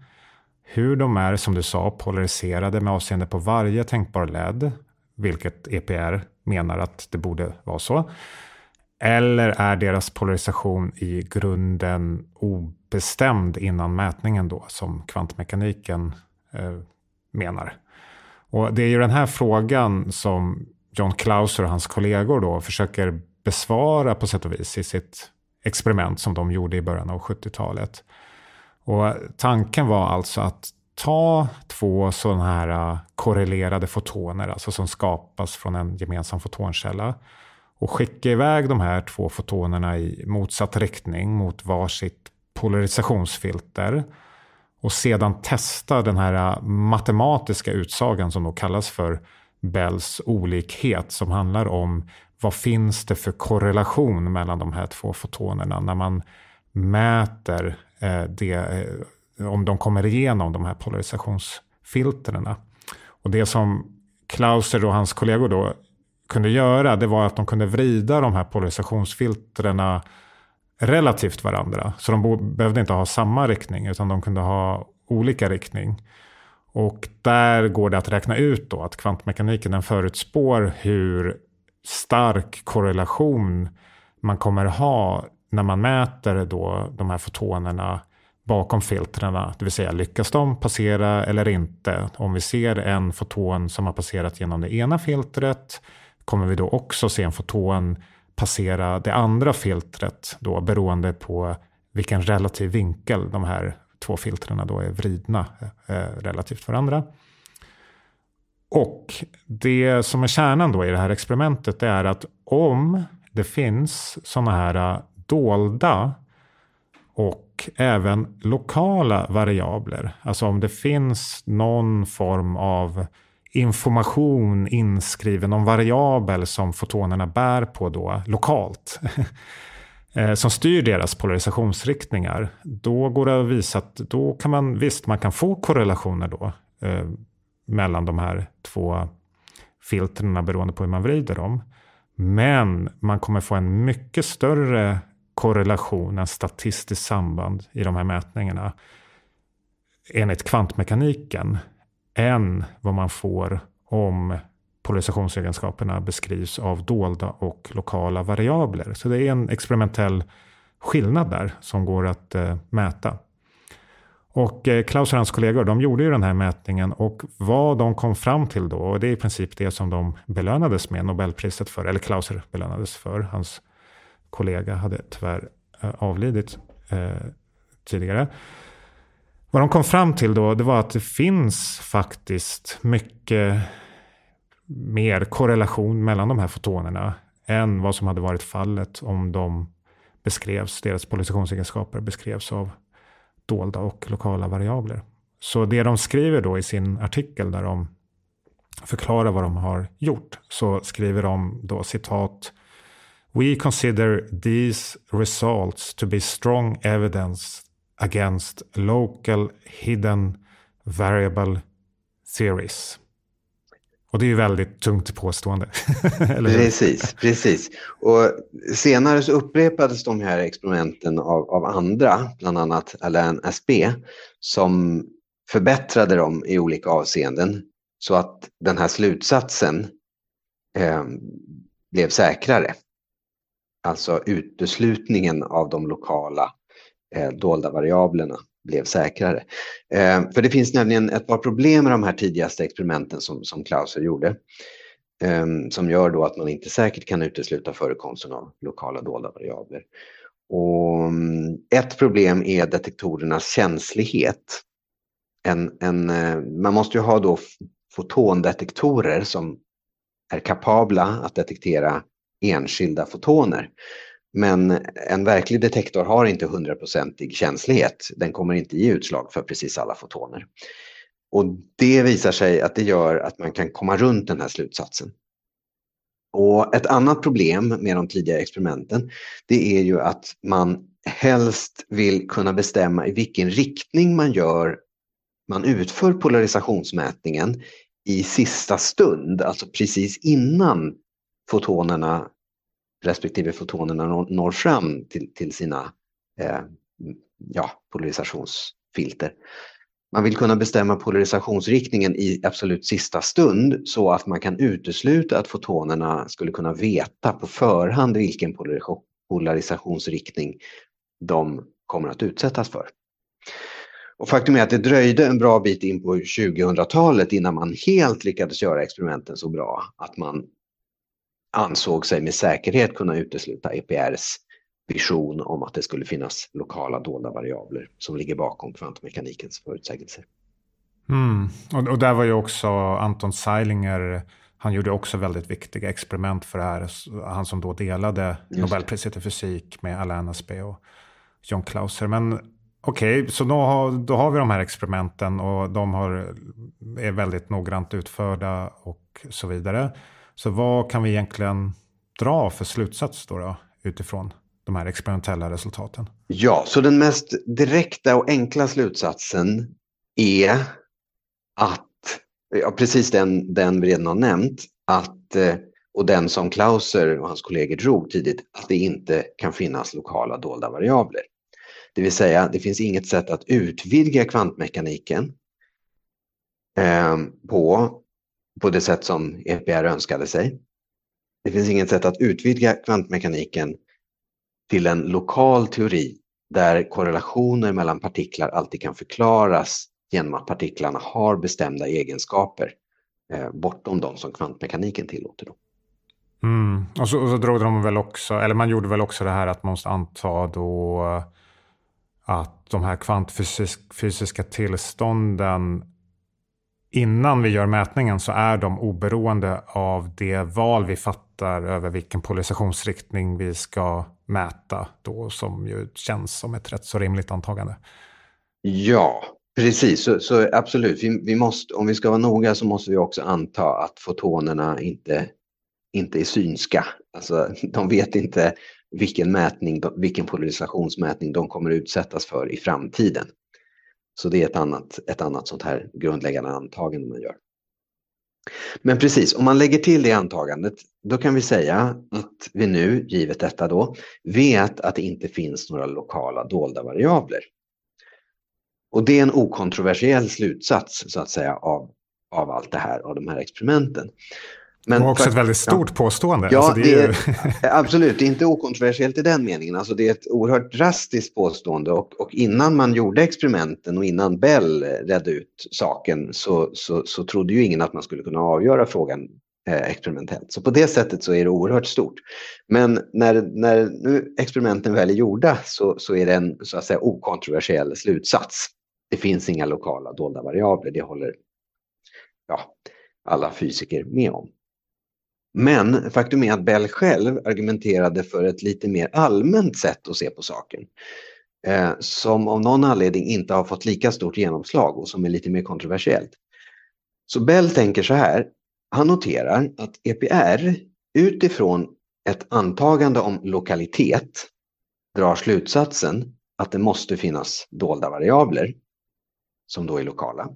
hur de är, som du sa, polariserade med avseende på varje tänkbar LED, vilket EPR menar att det borde vara så. Eller är deras polarisation i grunden obestämd innan mätningen då, som kvantmekaniken eh, menar? Och det är ju den här frågan som John Clauser och hans kollegor då försöker besvara på sätt och vis i sitt experiment som de gjorde i början av 70-talet. Och tanken var alltså att ta två sådana här äh, korrelerade fotoner, alltså som skapas från en gemensam fotonkälla, och skicka iväg de här två fotonerna i motsatt riktning mot varsitt polarisationsfilter och sedan testa den här äh, matematiska utsagan som då kallas för Bells olikhet som handlar om vad finns det för korrelation mellan de här två fotonerna när man mäter Eh, det, eh, om de kommer igenom de här polarisationsfilterna. Och det som Klauser och hans kollegor då kunde göra, det var att de kunde vrida de här polarisationsfilterna relativt varandra. Så de behövde inte ha samma riktning, utan de kunde ha olika riktning. Och där går det att räkna ut då att kvantmekaniken den förutspår hur stark korrelation man kommer ha när man mäter då de här fotonerna bakom filtren, det vill säga lyckas de passera eller inte? Om vi ser en foton som har passerat genom det ena filtret kommer vi då också se en foton passera det andra filtret då beroende på vilken relativ vinkel de här två filtren då är vridna eh, relativt varandra. Och det som är kärnan då i det här experimentet är att om det finns sådana här eh, dolda och även lokala variabler. Alltså om det finns någon form av information inskriven, någon variabel som fotonerna bär på då lokalt. (laughs) Eh, som styr deras polarisationsriktningar, då går det att visa att då kan man, visst man kan få korrelationer då eh, mellan de här två filtrerna beroende på hur man vrider dem. Men man kommer få en mycket större korrelation, en statistiskt samband i de här mätningarna enligt kvantmekaniken än vad man får om polarisationsegenskaperna beskrivs av dolda och lokala variabler. Så det är en experimentell skillnad där som går att eh, mäta. Och eh, Klaus och hans kollegor de gjorde ju den här mätningen och vad de kom fram till då, och det är i princip det som de belönades med Nobelpriset för, eller Klauser belönades för, hans kollega hade tyvärr eh, avlidit eh, tidigare. Vad de kom fram till då, det var att det finns faktiskt mycket mer korrelation mellan de här fotonerna än vad som hade varit fallet om de beskrevs, deras polarisationsegenskaper beskrevs av dolda och lokala variabler. Så det de skriver då i sin artikel där de förklarar vad de har gjort, så skriver de då citat We consider these results to be strong evidence against local hidden variable theories. Och det är ju väldigt tungt påstående. (laughs) precis, precis. Och senare så upprepades de här experimenten av, av andra, bland annat Alain Aspé, som förbättrade dem i olika avseenden så att den här slutsatsen eh, blev säkrare alltså uteslutningen av de lokala eh, dolda variablerna blev säkrare. Eh, för det finns nämligen ett par problem med de här tidigaste experimenten som, som Clauser gjorde, eh, som gör då att man inte säkert kan utesluta förekomsten av lokala dolda variabler. Och mm, ett problem är detektorernas känslighet. En, en, eh, man måste ju ha då fotondetektorer som är kapabla att detektera enskilda fotoner. Men en verklig detektor har inte hundraprocentig känslighet. Den kommer inte ge utslag för precis alla fotoner. Och det visar sig att det gör att man kan komma runt den här slutsatsen. Och ett annat problem med de tidiga experimenten, det är ju att man helst vill kunna bestämma i vilken riktning man gör, man utför polarisationsmätningen i sista stund, alltså precis innan fotonerna respektive fotonerna når, fram till, till sina eh, ja, polarisationsfilter. Man vill kunna bestämma polarisationsriktningen i absolut sista stund så att man kan utesluta att fotonerna skulle kunna veta på förhand vilken polarisationsriktning de kommer att utsättas för. Och faktum är att det dröjde en bra bit in på 2000-talet innan man helt lyckades göra experimenten så bra att man ansåg sig med säkerhet kunna utesluta EPRs vision om att det skulle finnas lokala dolda variabler som ligger bakom kvantmekanikens förutsägelser. Mm. Och, och, där var ju också Anton Zeilinger, han gjorde också väldigt viktiga experiment för det här. Han som då delade Nobelpriset i fysik med Alain Aspé och John Clauser. Men okej, okay, så då har, då har vi de här experimenten och de har, är väldigt noggrant utförda och så vidare. Så vad kan vi egentligen dra för slutsats då, då utifrån de här experimentella resultaten? Ja, så den mest direkta och enkla slutsatsen är att, ja, precis den, den vi redan har nämnt, att, eh, och den som Clauser och hans kollegor drog tidigt, att det inte kan finnas lokala dolda variabler. Det vill säga, det finns inget sätt att utvidga kvantmekaniken eh, på på det sätt som EPR önskade sig. Det finns inget sätt att utvidga kvantmekaniken till en lokal teori där korrelationer mellan partiklar alltid kan förklaras genom att partiklarna har bestämda egenskaper eh, bortom de som kvantmekaniken tillåter. Då. Mm. Och, så, och så drog de väl också, eller man gjorde väl också det här att man måste anta då eh, att de här kvantfysiska tillstånden innan vi gör mätningen så är de oberoende av det val vi fattar över vilken polarisationsriktning vi ska mäta då, som ju känns som ett rätt så rimligt antagande. Ja, precis. Så, så absolut, vi, vi, måste, om vi ska vara noga så måste vi också anta att fotonerna inte, inte är synska. Alltså, de vet inte vilken, mätning, vilken polarisationsmätning de kommer utsättas för i framtiden. Så det är ett annat, ett annat sånt här grundläggande antagande man gör. Men precis, om man lägger till det antagandet, då kan vi säga att vi nu, givet detta då, vet att det inte finns några lokala dolda variabler. Och det är en okontroversiell slutsats, så att säga, av, av allt det här, av de här experimenten. Men och också för, ett väldigt stort ja, påstående. Ja, alltså det är, det är (laughs) absolut. Det är inte okontroversiellt i den meningen. Alltså det är ett oerhört drastiskt påstående och, och innan man gjorde experimenten och innan Bell redde ut saken så, så, så trodde ju ingen att man skulle kunna avgöra frågan eh, experimentellt. Så på det sättet så är det oerhört stort. Men när, när nu experimenten väl är gjorda så, så är det en så att säga, okontroversiell slutsats. Det finns inga lokala dolda variabler, det håller ja, alla fysiker med om. Men faktum är att Bell själv argumenterade för ett lite mer allmänt sätt att se på saken. Eh, som av någon anledning inte har fått lika stort genomslag och som är lite mer kontroversiellt. Så Bell tänker så här, han noterar att EPR utifrån ett antagande om lokalitet drar slutsatsen att det måste finnas dolda variabler som då är lokala.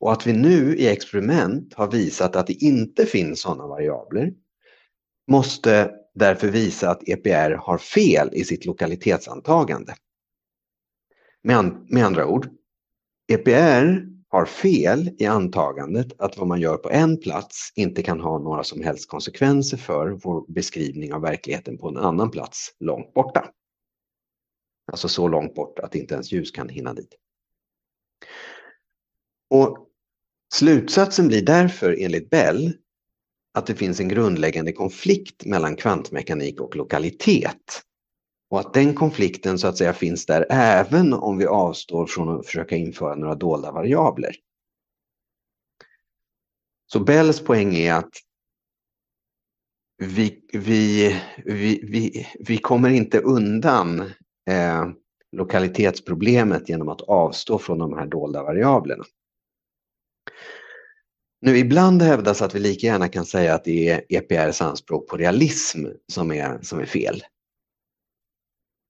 Och att vi nu i experiment har visat att det inte finns sådana variabler måste därför visa att EPR har fel i sitt lokalitetsantagande. Med, an med andra ord, EPR har fel i antagandet att vad man gör på en plats inte kan ha några som helst konsekvenser för vår beskrivning av verkligheten på en annan plats långt borta. Alltså så långt bort att inte ens ljus kan hinna dit. Och slutsatsen blir därför, enligt Bell, att det finns en grundläggande konflikt mellan kvantmekanik och lokalitet. Och att den konflikten så att säga finns där även om vi avstår från att försöka införa några dolda variabler. Så Bells poäng är att vi, vi, vi, vi, vi kommer inte undan eh, lokalitetsproblemet genom att avstå från de här dolda variablerna. Nu ibland hävdas att vi lika gärna kan säga att det är EPRs anspråk på realism som är, som är fel.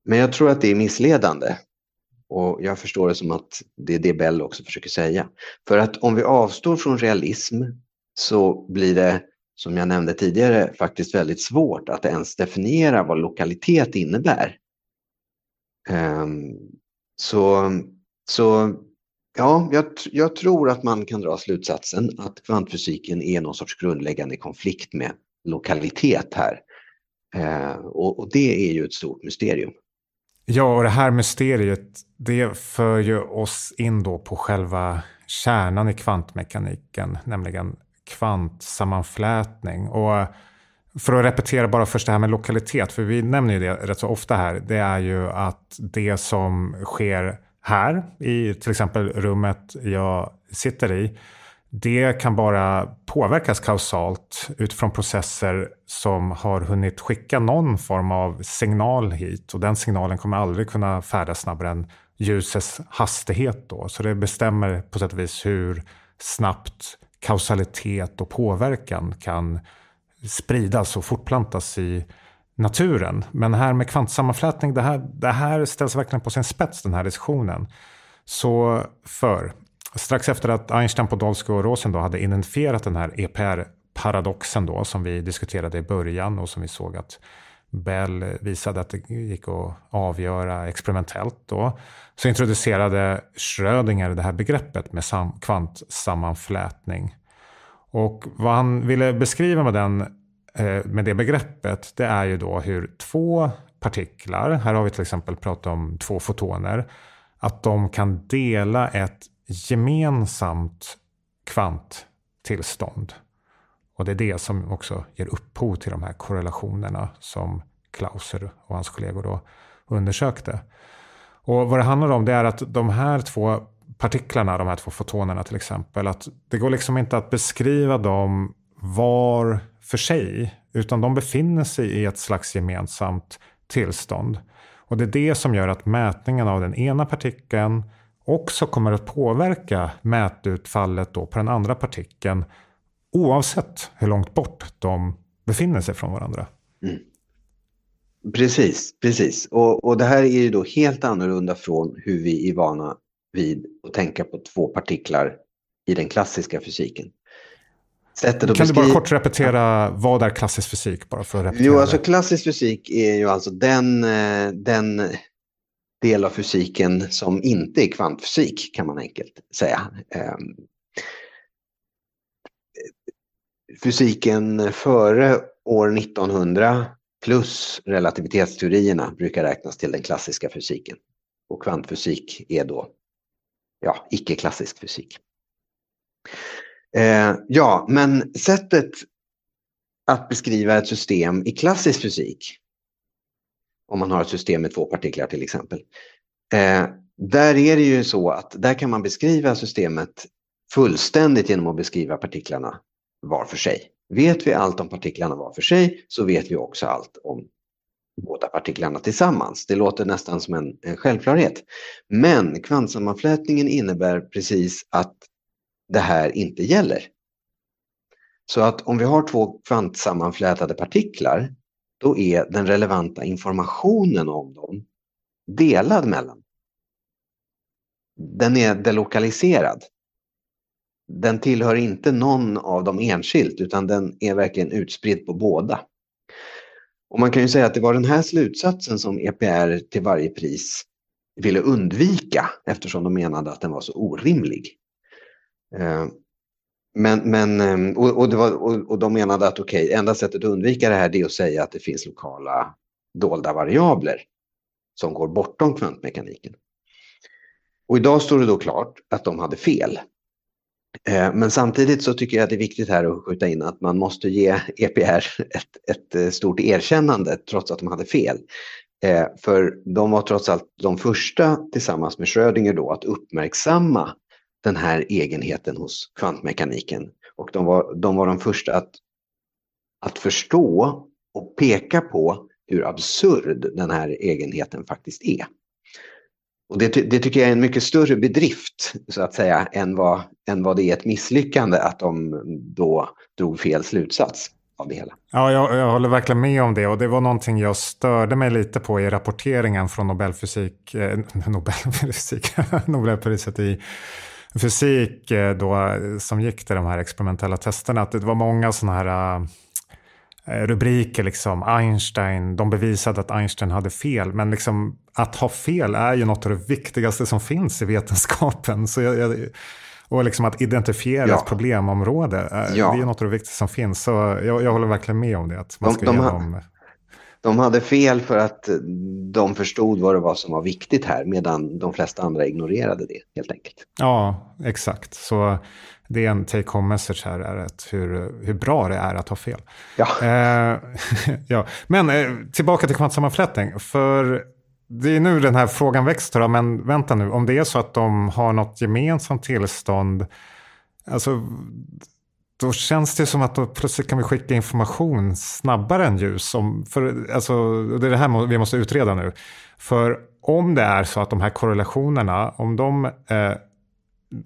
Men jag tror att det är missledande. Och jag förstår det som att det är det Bell också försöker säga. För att om vi avstår från realism så blir det, som jag nämnde tidigare, faktiskt väldigt svårt att ens definiera vad lokalitet innebär. Ehm, så, så Ja, jag, jag, tror att man kan dra slutsatsen att kvantfysiken är någon sorts grundläggande konflikt med lokalitet här. Eh, och, och, det är ju ett stort mysterium. Ja, och det här mysteriet det för ju oss in då på själva kärnan i kvantmekaniken, nämligen kvantsammanflätning. Och för att repetera bara först det här med lokalitet, för vi nämner ju det rätt så ofta här, det är ju att det som sker här i till exempel rummet jag sitter i, det kan bara påverkas kausalt utifrån processer som har hunnit skicka någon form av signal hit och den signalen kommer aldrig kunna färdas snabbare än ljusets hastighet då. Så det bestämmer på sätt och vis hur snabbt kausalitet och påverkan kan spridas och fortplantas i naturen. Men här med kvantsammanflätning, det här, det här ställs verkligen på sin spets den här diskussionen. Så för, strax efter att Einstein, Podolsky och Rosen då hade identifierat den här EPR-paradoxen då som vi diskuterade i början och som vi såg att Bell visade att det gick att avgöra experimentellt då, så introducerade Schrödinger det här begreppet med kvantsammanflätning. Och vad han ville beskriva med den Eh, med det begreppet, det är ju då hur två partiklar, här har vi till exempel pratat om två fotoner, att de kan dela ett gemensamt kvanttillstånd. Och det är det som också ger upphov till de här korrelationerna som Clauser och hans kollegor då undersökte. Och vad det handlar om det är att de här två partiklarna, de här två fotonerna till exempel, att det går liksom inte att beskriva dem var för sig, utan de befinner sig i ett slags gemensamt tillstånd. Och det är det som gör att mätningen av den ena partikeln också kommer att påverka mätutfallet då på den andra partikeln oavsett hur långt bort de befinner sig från varandra. Mm. Precis, precis. Och, och det här är ju då helt annorlunda från hur vi är vana vid att tänka på två partiklar i den klassiska fysiken sättet att Kan beskri- du bara kort repetera, vad är klassisk fysik? Bara för att repetera jo, alltså klassisk fysik är ju alltså den, eh, den del av fysiken som inte är kvantfysik, kan man enkelt säga. Ehm, fysiken före år 1900 plus relativitetsteorierna brukar räknas till den klassiska fysiken. Och kvantfysik är då ja, icke-klassisk fysik. Eh, ja, men sättet att beskriva ett system i klassisk fysik, om man har ett system med två partiklar till exempel, eh, där är det ju så att där kan man beskriva systemet fullständigt genom att beskriva partiklarna var för sig. Vet vi allt om partiklarna var för sig så vet vi också allt om båda partiklarna tillsammans. Det låter nästan som en, en självklarhet. Men kvantsammanflätningen innebär precis att det här inte gäller. Så att om vi har två kvantsammanflätade partiklar, då är den relevanta informationen om dem delad mellan. Den är delokaliserad. Den tillhör inte någon av dem enskilt, utan den är verkligen utspridd på båda. Och man kan ju säga att det var den här slutsatsen som EPR till varje pris ville undvika eftersom de menade att den var så orimlig. Eh, men, men, ehm, och, och, var, och, och de menade att okej, okay, enda sättet att undvika det här det är att säga att det finns lokala dolda variabler som går bortom kvantmekaniken. Och idag står det då klart att de hade fel. Eh, men samtidigt så tycker jag att det är viktigt här att skjuta in att man måste ge EPR ett, ett eh, stort erkännande trots att de hade fel. För de var trots allt de första tillsammans med Schrödinger då att uppmärksamma den här egenheten hos kvantmekaniken. Och de var de, var de första att, att förstå och peka på hur absurd den här egenheten faktiskt är. Och det, det, tycker jag är en mycket större bedrift, så att säga, än vad, än vad det är ett misslyckande att de då drog fel slutsats av det hela. Ja, jag, jag håller verkligen med om det och det var någonting jag störde mig lite på i rapporteringen från Nobelfysik, eh, Nobelfysik, (laughs) Nobelpriset i fysik eh, då, som gick till de här experimentella testerna, att det var många sådana här eh, rubriker, liksom Einstein, de bevisade att Einstein hade fel, men liksom, att ha fel är ju något av det viktigaste som finns i vetenskapen. Så jag, jag, och liksom att identifiera ja. ett problemområde, eh, ja. det är något av det viktigaste som finns. Så jag, jag håller verkligen med om det, att man ska de, de, de hade fel för att de förstod vad det var som var viktigt här, medan de flesta andra ignorerade det helt enkelt. Ja, exakt. Så det är en take home message här, är att hur, hur bra det är att ha fel. Ja. Eh, (laughs) ja. Men eh, tillbaka till kvantsammanflätning. För det är nu den här frågan växer, då, men vänta nu, om det är så att de har något gemensamt tillstånd, alltså då känns det som att då plötsligt kan vi skicka information snabbare än ljus. Om, för, alltså, det är det här vi måste utreda nu. För om det är så att de här korrelationerna, om de eh,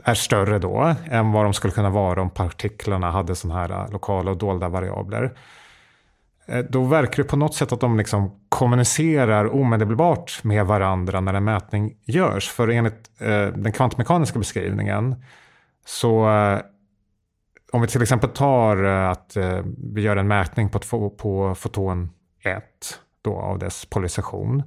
är större då än vad de skulle kunna vara om partiklarna hade sådana här eh, lokala och dolda variabler. Eh, då verkar det på något sätt att de liksom kommunicerar omedelbart med varandra när en mätning görs. För enligt eh, den kvantmekaniska beskrivningen så eh, om vi till exempel tar eh, att eh, vi gör en mätning på, på foton 1 då, av dess polarisation.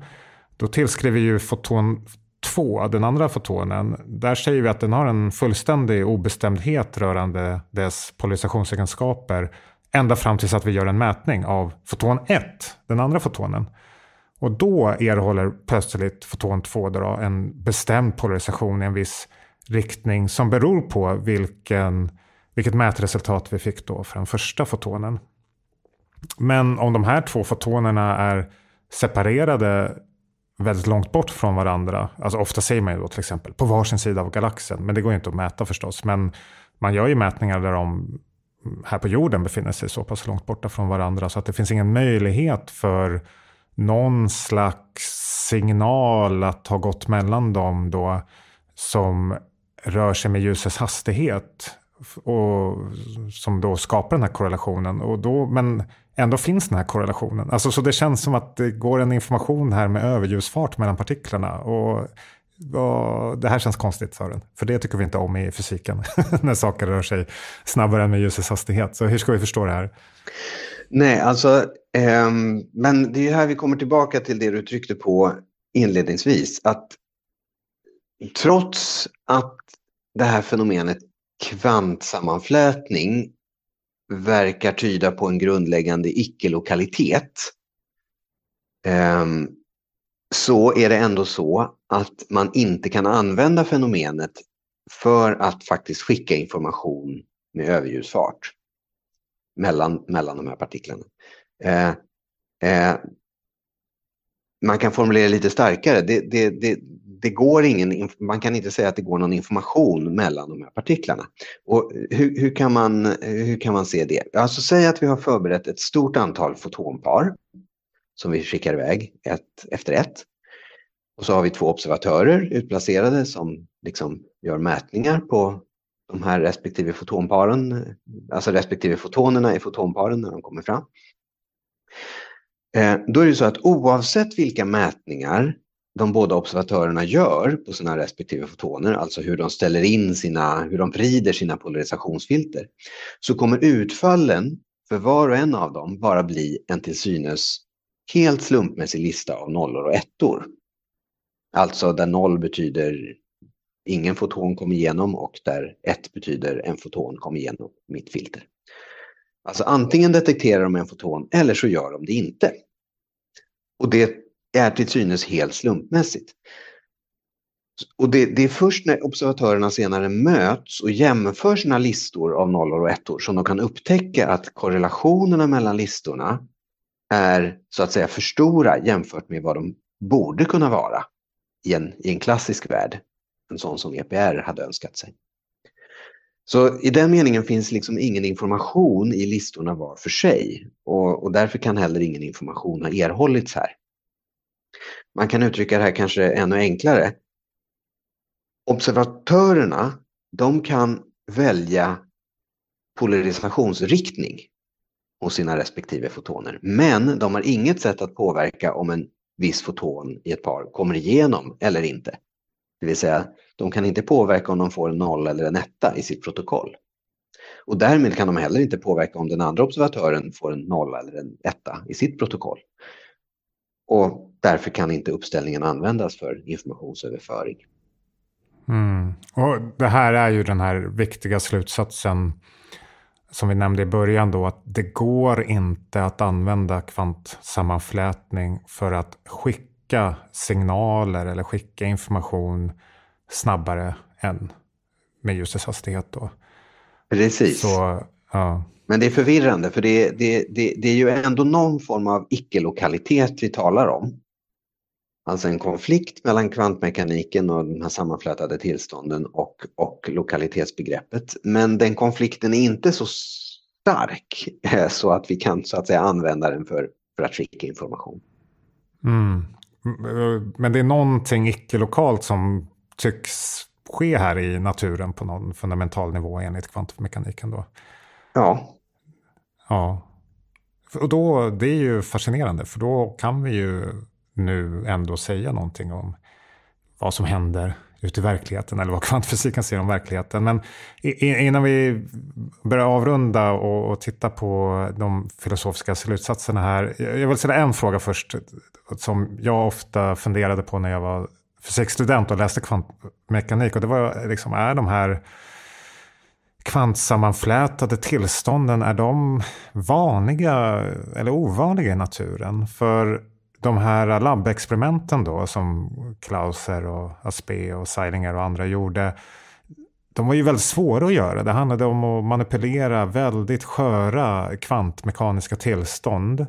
Då tillskriver ju foton 2, den andra fotonen, där säger vi att den har en fullständig obestämdhet rörande dess polarisationsegenskaper ända fram tills att vi gör en mätning av foton 1, den andra fotonen. Och då erhåller plötsligt foton 2 då, en bestämd polarisation i en viss riktning som beror på vilken vilket mätresultat vi fick då för den första fotonen. Men om de här två fotonerna är separerade väldigt långt bort från varandra. Alltså ofta säger man ju då till exempel på varsin sida av galaxen. Men det går ju inte att mäta förstås. Men man gör ju mätningar där de här på jorden befinner sig så pass långt borta från varandra. Så att det finns ingen möjlighet för någon slags signal att ha gått mellan dem då. Som rör sig med ljusets hastighet och, som då skapar den här korrelationen. Och då, men ändå finns den här korrelationen. Alltså, så det känns som att det går en information här med överljusfart mellan partiklarna. Och, och det här känns konstigt, Sören. För det tycker vi inte om i fysiken, (laughs) när saker rör sig snabbare än med ljusets hastighet. Så hur ska vi förstå det här? Nej, alltså, eh, men det är ju här vi kommer tillbaka till det du tryckte på inledningsvis. Att trots att det här fenomenet kvantsammanflätning verkar tyda på en grundläggande icke-lokalitet ehm, så är det ändå så att man inte kan använda fenomenet för att faktiskt skicka information med överljusfart mellan, mellan de här partiklarna. Ehm, ehm, man kan formulera lite starkare. Det, det, det, det går ingen, man kan inte säga att det går någon information mellan de här partiklarna. Och hur, hur, kan, man, hur kan man se det? Alltså säg att vi har förberett ett stort antal fotonpar som vi skickar iväg ett efter ett. Och så har vi två observatörer utplacerade som liksom gör mätningar på de här respektive fotonparen, alltså respektive fotonerna i fotonparen när de kommer fram. Eh, då är det så att oavsett vilka mätningar de båda observatörerna gör på sina respektive fotoner, alltså hur de ställer in sina, hur de vrider sina polarisationsfilter, så kommer utfallen för var och en av dem bara bli en till synes helt slumpmässig lista av nollor och ettor. Alltså där noll betyder ingen foton kom igenom och där ett betyder en foton kom igenom mitt filter. Alltså antingen detekterar de en foton eller så gör de det inte. Och det är till synes helt slumpmässigt. Och det, det, är först när observatörerna senare möts och jämför sina listor av nollor och ettor som de kan upptäcka att korrelationerna mellan listorna är så att säga för stora jämfört med vad de borde kunna vara i en, i en klassisk värld, en sån som EPR hade önskat sig. Så i den meningen finns liksom ingen information i listorna var för sig och, och därför kan heller ingen information ha erhållits här. Man kan uttrycka det här kanske ännu enklare. Observatörerna, de kan välja polarisationsriktning hos sina respektive fotoner. Men de har inget sätt att påverka om en viss foton i ett par kommer igenom eller inte. Det vill säga, de kan inte påverka om de får en noll eller en etta i sitt protokoll. Och därmed kan de heller inte påverka om den andra observatören får en nolla eller en etta i sitt protokoll. Och Därför kan inte uppställningen användas för informationsöverföring. Mm. Och det här är ju den här viktiga slutsatsen som vi nämnde i början då, att det går inte att använda kvantsammanflätning för att skicka signaler eller skicka information snabbare än med ljusets hastighet. Då. Precis. Så, ja. Men det är förvirrande, för det, det, det, det är ju ändå någon form av icke-lokalitet vi talar om. Alltså en konflikt mellan kvantmekaniken och de här sammanflätade tillstånden och, och lokalitetsbegreppet. Men den konflikten är inte så stark eh, så att vi kan så att säga använda den för, för att skicka information. Mm. Men det är någonting icke-lokalt som tycks ske här i naturen på någon fundamental nivå enligt kvantmekaniken då? Ja. Ja. Och då, det är ju fascinerande, för då kan vi ju nu ändå säga någonting om vad som händer ute i verkligheten eller vad (laughs) kvantfysiken säger om verkligheten. Men innan vi börjar avrunda och, och titta på de filosofiska slutsatserna här. Jag vill ställa en fråga först som jag ofta funderade på när jag var fysikstudent och läste kvantmekanik. Och det var liksom, är de här kvantsammanflätade tillstånden, är de vanliga eller ovanliga i naturen? För de här labbexperimenten då som Klauser och Aspe och Seilinger och andra gjorde. De var ju väldigt svåra att göra. Det handlade om att manipulera väldigt sköra kvantmekaniska tillstånd.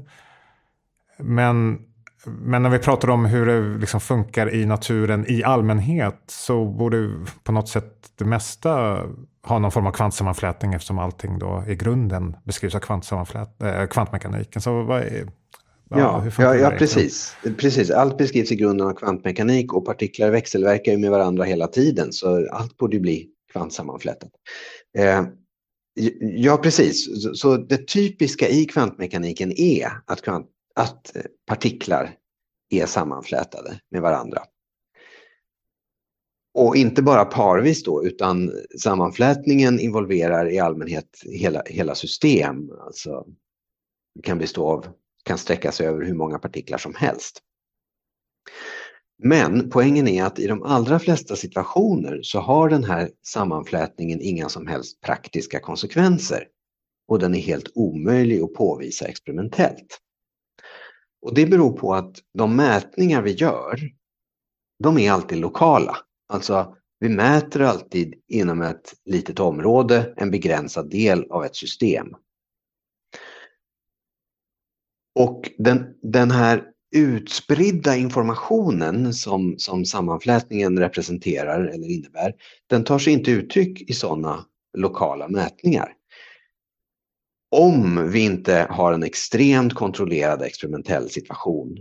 Men, men när vi pratar om hur det liksom funkar i naturen i allmänhet så borde på något sätt det mesta ha någon form av kvantsammanflätning eftersom allting då i grunden beskrivs av eh, kvantmekaniken. Så vad är, Ja, ja, ja liksom? precis. precis. Allt beskrivs i grunden av kvantmekanik och partiklar växelverkar ju med varandra hela tiden så allt borde ju bli kvantsammanflätat. Eh, ja, precis. Så, så det typiska i kvantmekaniken är att, kvant, att eh, partiklar är sammanflätade med varandra. Och inte bara parvis då, utan sammanflätningen involverar i allmänhet hela, hela system. Alltså, det kan bestå av kan sträcka sig över hur många partiklar som helst. Men poängen är att i de allra flesta situationer så har den här sammanflätningen inga som helst praktiska konsekvenser och den är helt omöjlig att påvisa experimentellt. Och Det beror på att de mätningar vi gör, de är alltid lokala. Alltså, vi mäter alltid inom ett litet område en begränsad del av ett system. Och den, den här utspridda informationen som, som sammanflätningen representerar eller innebär, den tar sig inte uttryck i sådana lokala mätningar. Om vi inte har en extremt kontrollerad experimentell situation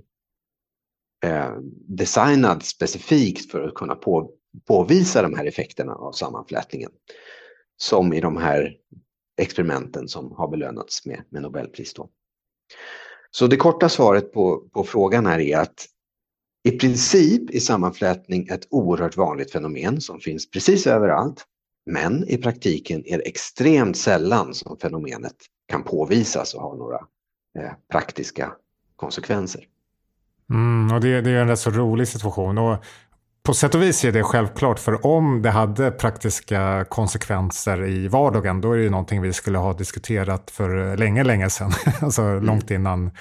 eh, designad specifikt för att kunna på, påvisa de här effekterna av sammanflätningen. Som i de här experimenten som har belönats med, med Nobelpris. Då. Så det korta svaret på, på frågan här är att i princip är sammanflätning ett oerhört vanligt fenomen som finns precis överallt. Men i praktiken är det extremt sällan som fenomenet kan påvisas och ha några eh, praktiska konsekvenser. Mm, och det, det, är en rätt så rolig situation. Och på sätt och vis är det självklart, för om det hade praktiska konsekvenser i vardagen, då är det ju någonting vi skulle ha diskuterat för länge, länge sedan. (laughs) alltså mm. långt innan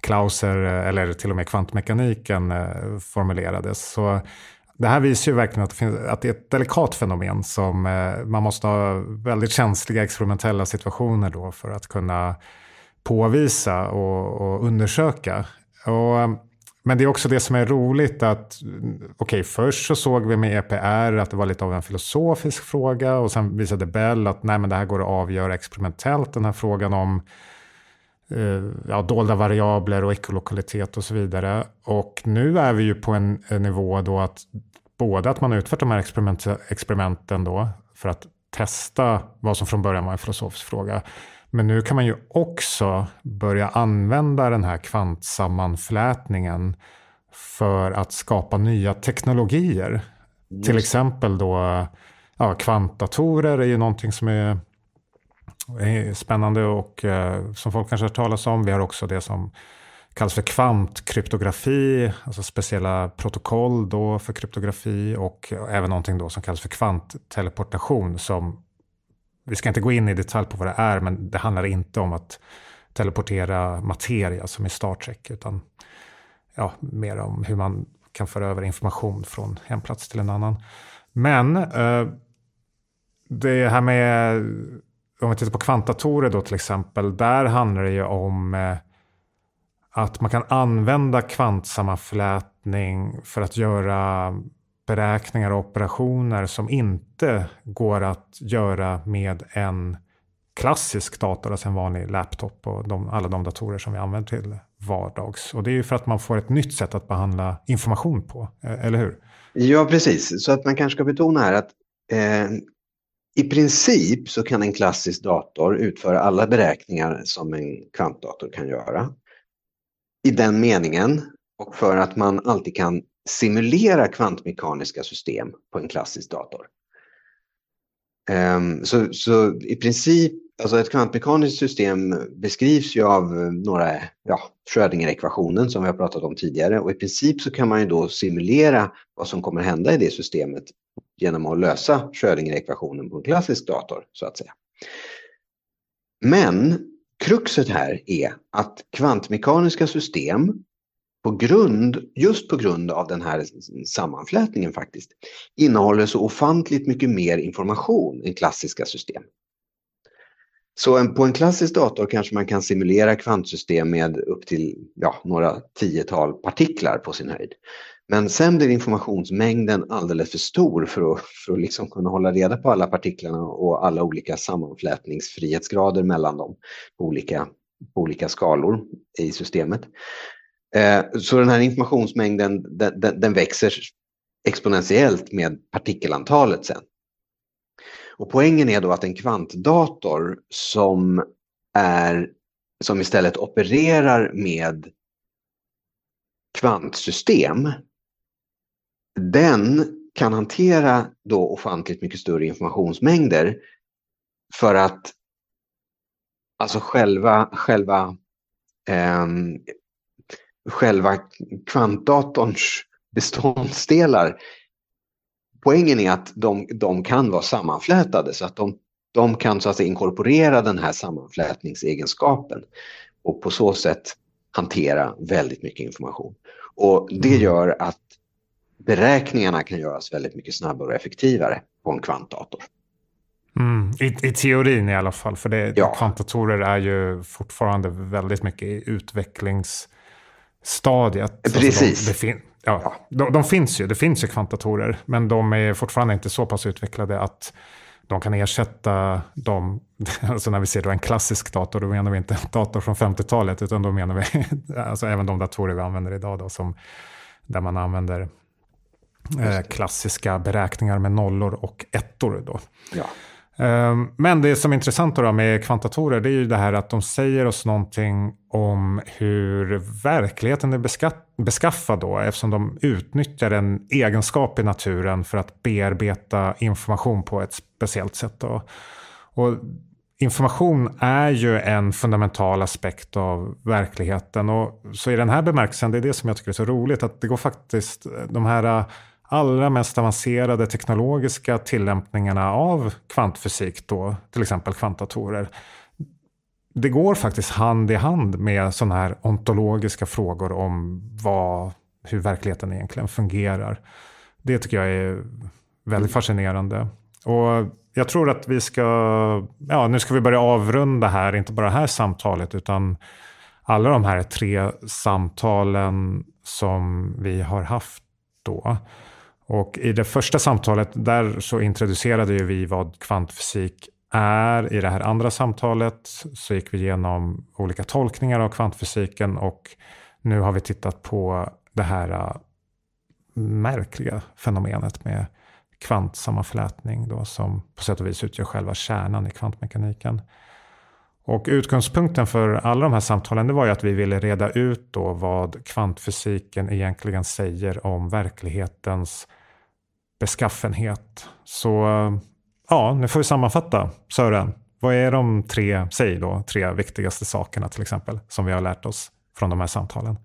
Klauser, eh, eller till och med kvantmekaniken, eh, formulerades. Så det här visar ju verkligen att det, finns, att det är ett delikat fenomen som eh, man måste ha väldigt känsliga experimentella situationer då för att kunna påvisa och, och undersöka. Och men det är också det som är roligt att, okej, okay, först så såg vi med EPR att det var lite av en filosofisk fråga och sen visade Bell att nej, men det här går att avgöra experimentellt, den här frågan om eh, ja, dolda variabler och ekolokalitet och så vidare. Och nu är vi ju på en, en nivå då att både att man har utfört de här experiment, experimenten då för att testa vad som från början var en filosofisk fråga, men nu kan man ju också börja använda den här kvantsammanflätningen för att skapa nya teknologier. Just. Till exempel då ja, kvantdatorer är ju någonting som är, är spännande och eh, som folk kanske har talas om. Vi har också det som kallas för kvantkryptografi, alltså speciella protokoll då för kryptografi och även någonting då som kallas för kvantteleportation som vi ska inte gå in i detalj på vad det är, men det handlar inte om att teleportera materia som i Star Trek, utan ja, mer om hur man kan föra över information från en plats till en annan. Men eh, det här med, om vi tittar på kvantdatorer då till exempel, där handlar det ju om eh, att man kan använda kvantsammanflätning för att göra beräkningar och operationer som inte går att göra med en klassisk dator, alltså en vanlig laptop och de, alla de datorer som vi använder till vardags. Och det är ju för att man får ett nytt sätt att behandla information på, eh, eller hur? Ja, precis. Så att man kanske ska betona här att eh, i princip så kan en klassisk dator utföra alla beräkningar som en kvantdator kan göra. I den meningen, och för att man alltid kan simulera kvantmekaniska system på en klassisk dator. Ehm, så, så i princip, alltså ett kvantmekaniskt system beskrivs ju av eh, några, ja, Schrödinger-ekvationen som vi har pratat om tidigare och i princip så kan man ju då simulera vad som kommer hända i det systemet genom att lösa Schrödinger-ekvationen på en klassisk dator så att säga. Men kruxet här är att kvantmekaniska system på grund, just på grund av den här sammanflätningen faktiskt, innehåller så ofantligt mycket mer information än klassiska system. Så en, på en klassisk dator kanske man kan simulera kvantsystem med upp till ja, några tiotal partiklar på sin höjd. Men sen blir informationsmängden alldeles för stor för att, för att liksom kunna hålla reda på alla partiklarna och alla olika sammanflätningsfrihetsgrader mellan dem på olika, på olika skalor i systemet. Eh, så den här informationsmängden den, den, den växer exponentiellt med partikelantalet sen. Och poängen är då att en kvantdator som, är, som istället opererar med kvantsystem, den kan hantera då ofantligt mycket större informationsmängder för att alltså själva, själva eh, själva kvantdatorns beståndsdelar. Poängen är att de, de kan vara sammanflätade så att de, de kan så att säga, inkorporera den här sammanflätningsegenskapen och på så sätt hantera väldigt mycket information. Och det mm. gör att beräkningarna kan göras väldigt mycket snabbare och effektivare på en kvantdator. Mm, i, i, teorin i alla fall, för det, ja. kvantdatorer är ju fortfarande väldigt mycket i utvecklings stadiet. Precis. Alltså de, ja, ja. De, de, finns ju, det finns ju kvantdatorer, men de är fortfarande inte så pass utvecklade att de kan ersätta dem. (laughs) Alltså när vi ser då en klassisk dator, då menar vi inte en dator från 50-talet, utan då menar vi (laughs) alltså även de datorer vi använder idag, då, som, där man använder eh, klassiska beräkningar med nollor och ettor. Då. Ja. Ehm, men det som är intressant då med kvantatorer det är ju det här att de säger oss någonting om hur verkligheten är beskaffad då eftersom de utnyttjar en egenskap i naturen för att bearbeta information på ett speciellt sätt. Då. Och information är ju en fundamental aspekt av verkligheten och så i den här bemärkelsen, det är det som jag tycker är så roligt, att det går faktiskt de här allra mest avancerade teknologiska tillämpningarna av kvantfysik, då, till exempel kvantdatorer, det går faktiskt hand i hand med sådana här ontologiska frågor om vad, hur verkligheten egentligen fungerar. Det tycker jag är väldigt fascinerande. Och jag tror att vi ska, ja nu ska vi börja avrunda här, inte bara det här samtalet utan alla de här tre samtalen som vi har haft då. Och i det första samtalet där så introducerade ju vi vad kvantfysik är. I det här andra samtalet så gick vi igenom olika tolkningar av kvantfysiken och nu har vi tittat på det här äh, märkliga fenomenet med kvantsammanflätning då, som på sätt och vis utgör själva kärnan i kvantmekaniken. Och utgångspunkten för alla de här samtalen det var ju att vi ville reda ut då vad kvantfysiken egentligen säger om verklighetens beskaffenhet. Så ja, nu får vi sammanfatta. Sören, vad är de tre, säg då, tre viktigaste sakerna till exempel som vi har lärt oss från de här samtalen?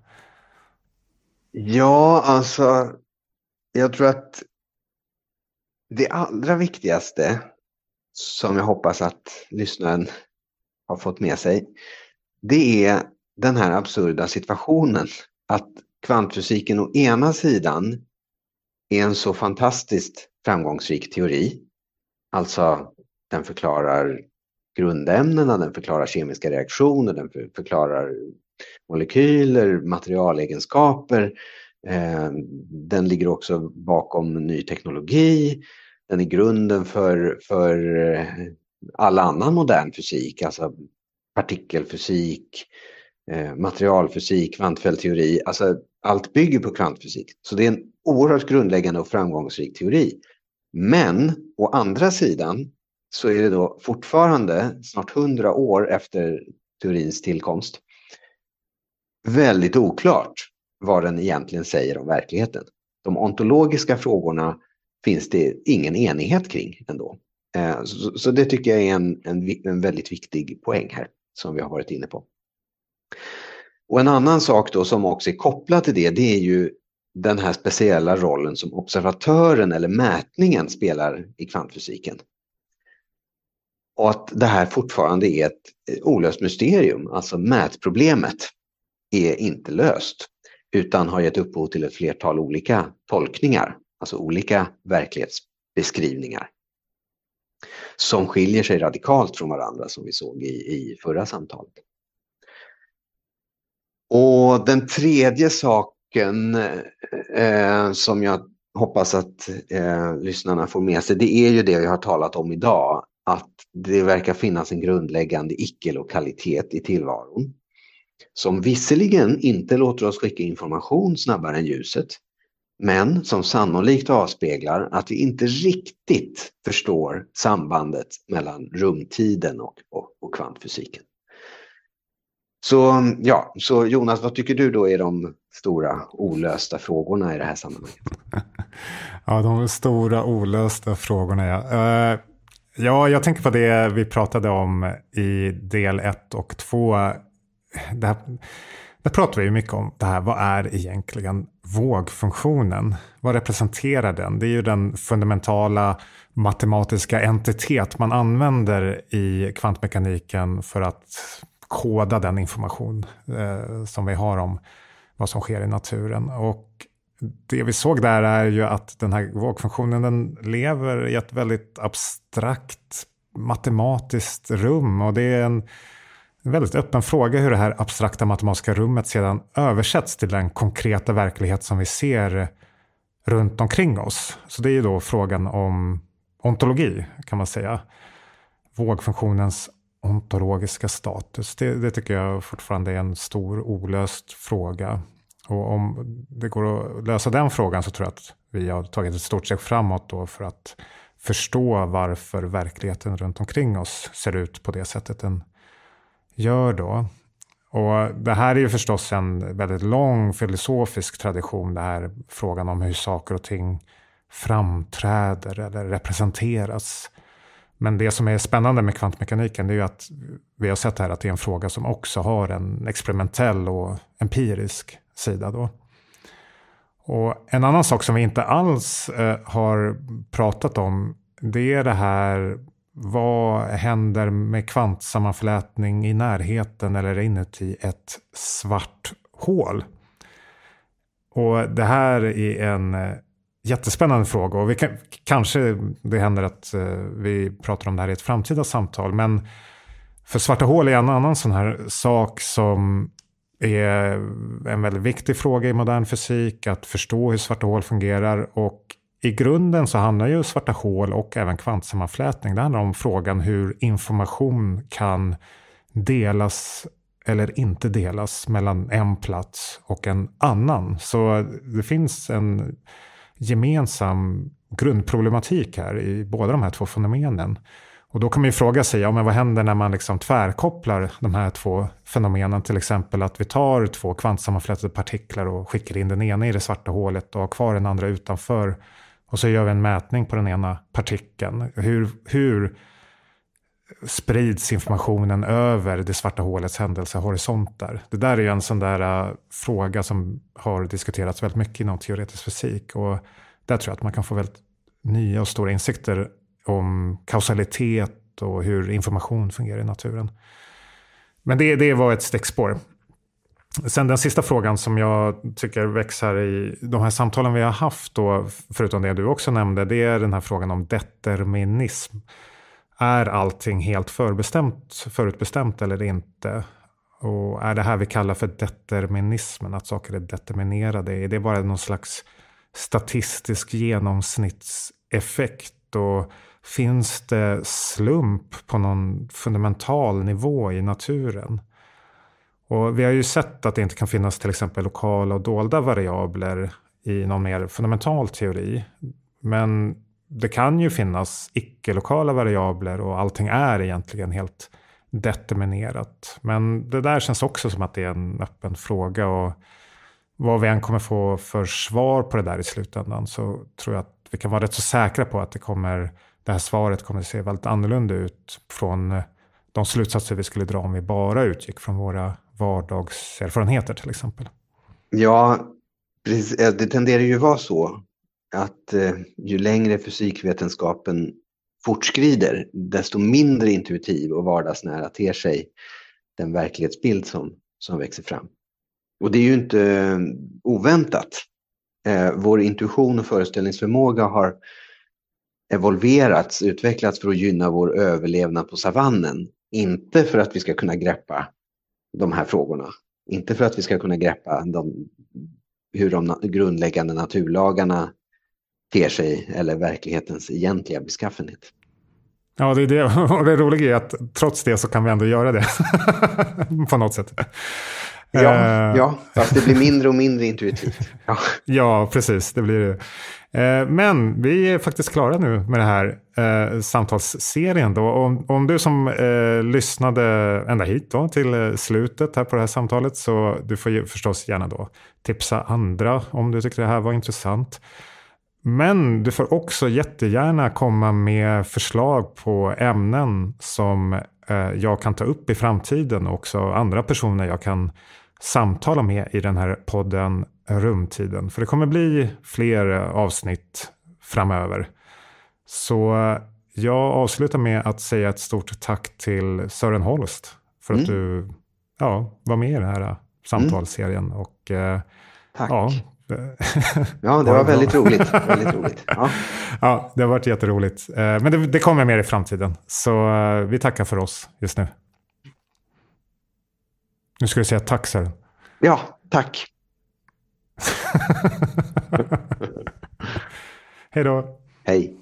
Ja, alltså, jag tror att det allra viktigaste som jag hoppas att lyssnaren har fått med sig, det är den här absurda situationen att kvantfysiken å ena sidan är en så fantastiskt framgångsrik teori. Alltså, den förklarar grundämnena, den förklarar kemiska reaktioner, den förklarar molekyler, materialegenskaper. Ehm, den ligger också bakom ny teknologi. Den är grunden för, för eh, all annan modern fysik, alltså partikelfysik, eh, materialfysik, kvantfältteori. Alltså allt bygger på kvantfysik. Så det är en oerhört grundläggande och framgångsrik teori. Men å andra sidan så är det då fortfarande, snart hundra år efter teorins tillkomst, väldigt oklart vad den egentligen säger om verkligheten. De ontologiska frågorna finns det ingen enighet kring ändå. Eh, så det tycker jag är en, en, en väldigt viktig poäng här som vi har varit inne på. Och en annan sak då som också är kopplad till det, det är ju den här speciella rollen som observatören eller mätningen spelar i kvantfysiken. Och att det här fortfarande är ett eh, olöst mysterium, alltså mätproblemet är inte löst utan har gett upphov till ett flertal olika tolkningar, alltså olika verklighetsbeskrivningar som skiljer sig radikalt från varandra som vi såg i, i förra samtalet. Och den tredje sak nyckeln eh, som jag hoppas att eh, lyssnarna får med sig, det är ju det jag har talat om idag, att det verkar finnas en grundläggande icke-lokalitet i tillvaron. Som visserligen inte låter oss skicka information snabbare än ljuset, men som sannolikt avspeglar att vi inte riktigt förstår sambandet mellan rumtiden och, och, och kvantfysiken. Så, ja, så Jonas, vad tycker du då är de stora olösta frågorna i det här sammanhanget. (laughs) ja, de stora olösta frågorna, ja. Eh, ja, jag tänker på det vi pratade om i del 1 och 2. Där, där pratar vi ju mycket om det här, vad är egentligen vågfunktionen? Vad representerar den? Det är ju den fundamentala matematiska entitet man använder i kvantmekaniken för att koda den information eh, som vi har om vad som sker i naturen. Och det vi såg där är ju att den här vågfunktionen den lever i ett väldigt abstrakt matematiskt rum. Och det är en väldigt öppen fråga hur det här abstrakta matematiska rummet sedan översätts till den konkreta verklighet som vi ser runt omkring oss. Så det är ju då frågan om ontologi kan man säga. Vågfunktionens ontologiska status. Det, det, tycker jag fortfarande är en stor olöst fråga. Och om det går att lösa den frågan så tror jag att vi har tagit ett stort steg framåt då för att förstå varför verkligheten runt omkring oss ser ut på det sättet den gör då. Och det här är ju förstås en väldigt lång filosofisk tradition, det här frågan om hur saker och ting framträder eller representeras. Men det som är spännande med kvantmekaniken är ju att vi har sett här att det är en fråga som också har en experimentell och empirisk sida. Då. Och en annan sak som vi inte alls eh, har pratat om det är det här vad händer med kvantsammanflätning i närheten eller inuti ett svart hål? Och det här är en eh, Jättespännande fråga och vi kan, kanske det händer att eh, vi pratar om det här i ett framtida samtal. Men för svarta hål är en annan sån här sak som är en väldigt viktig fråga i modern fysik. Att förstå hur svarta hål fungerar. Och i grunden så handlar ju svarta hål och även kvantsammanflätning. Det handlar om frågan hur information kan delas eller inte delas mellan en plats och en annan. Så det finns en gemensam grundproblematik här i båda de här två fenomenen. Och då kan man ju fråga sig, ja, men vad händer när man liksom tvärkopplar de här två fenomenen? Till exempel att vi tar två kvantsammanflätade partiklar och skickar in den ena i det svarta hålet och har kvar den andra utanför. Och så gör vi en mätning på den ena partikeln. Hur, hur sprids informationen över det svarta hålets händelsehorisonter. Det där är ju en sån där uh, fråga som har diskuterats väldigt mycket inom teoretisk fysik. Och där tror jag att man kan få väldigt nya och stora insikter om kausalitet och hur information fungerar i naturen. Men det, det var ett stickspår. Sen den sista frågan som jag tycker växer i de här samtalen vi har haft, då, förutom det du också nämnde, det är den här frågan om determinism är allting helt förutbestämt, förutbestämt eller inte? Och är det här vi kallar för determinismen, att saker är determinerade? Är det bara någon slags statistisk genomsnittseffekt? Och finns det slump på någon fundamental nivå i naturen? Och vi har ju sett att det inte kan finnas till exempel lokala och dolda variabler i någon mer fundamental teori. Men det kan ju finnas icke-lokala variabler och allting är egentligen helt determinerat. Men det där känns också som att det är en öppen fråga. och Vad vi än kommer få för svar på det där i slutändan så tror jag att vi kan vara rätt så säkra på att det, kommer, det här svaret kommer se väldigt annorlunda ut från de slutsatser vi skulle dra om vi bara utgick från våra vardagserfarenheter till exempel. Ja, eh, det tenderar ju vara så att eh, ju längre fysikvetenskapen fortskrider, desto mindre intuitiv och vardagsnära ter sig den verklighetsbild som, som växer fram. Och det är ju inte eh, oväntat. Eh, vår intuition och föreställningsförmåga har evolverats, utvecklats för att gynna vår överlevnad på savannen. Inte för att vi ska kunna greppa de här frågorna. Inte för att vi ska kunna greppa de, hur de grundläggande naturlagarna ter sig eller verklighetens egentliga beskaffenhet. Ja, det är det. (laughs) Och det roliga är att trots det så kan vi ändå göra det. (laughs) på något sätt. Ja, eh, ja, fast det blir mindre och mindre intuitivt. (laughs) Ja, ja precis. Det blir det. Eh, men vi är faktiskt klara nu med den här eh, samtalsserien. Då. Om, om du som lyssnade ända hit då, till slutet här på det här samtalet så du får förstås gärna då tipsa andra om du tyckte det här var intressant. Men du får också jättegärna komma med förslag på ämnen som eh, jag kan ta upp i framtiden och också andra personer jag kan samtala med i den här podden Rumtiden. För det kommer bli fler eh, avsnitt framöver. Så eh, jag avslutar med att säga ett stort tack till Sören Holst för att mm. du ja, var med i den här mm. samtalsserien. Och, tack. Ja, Ja, det var väldigt roligt. Väldigt roligt. Ja. (laughs) ja, det har varit jätteroligt. Eh, men det, det kommer mer i framtiden. Så eh, vi tackar för oss just nu. Nu ska du säga tack, Sören. Ja, tack. (laughs) Hej då. Hej.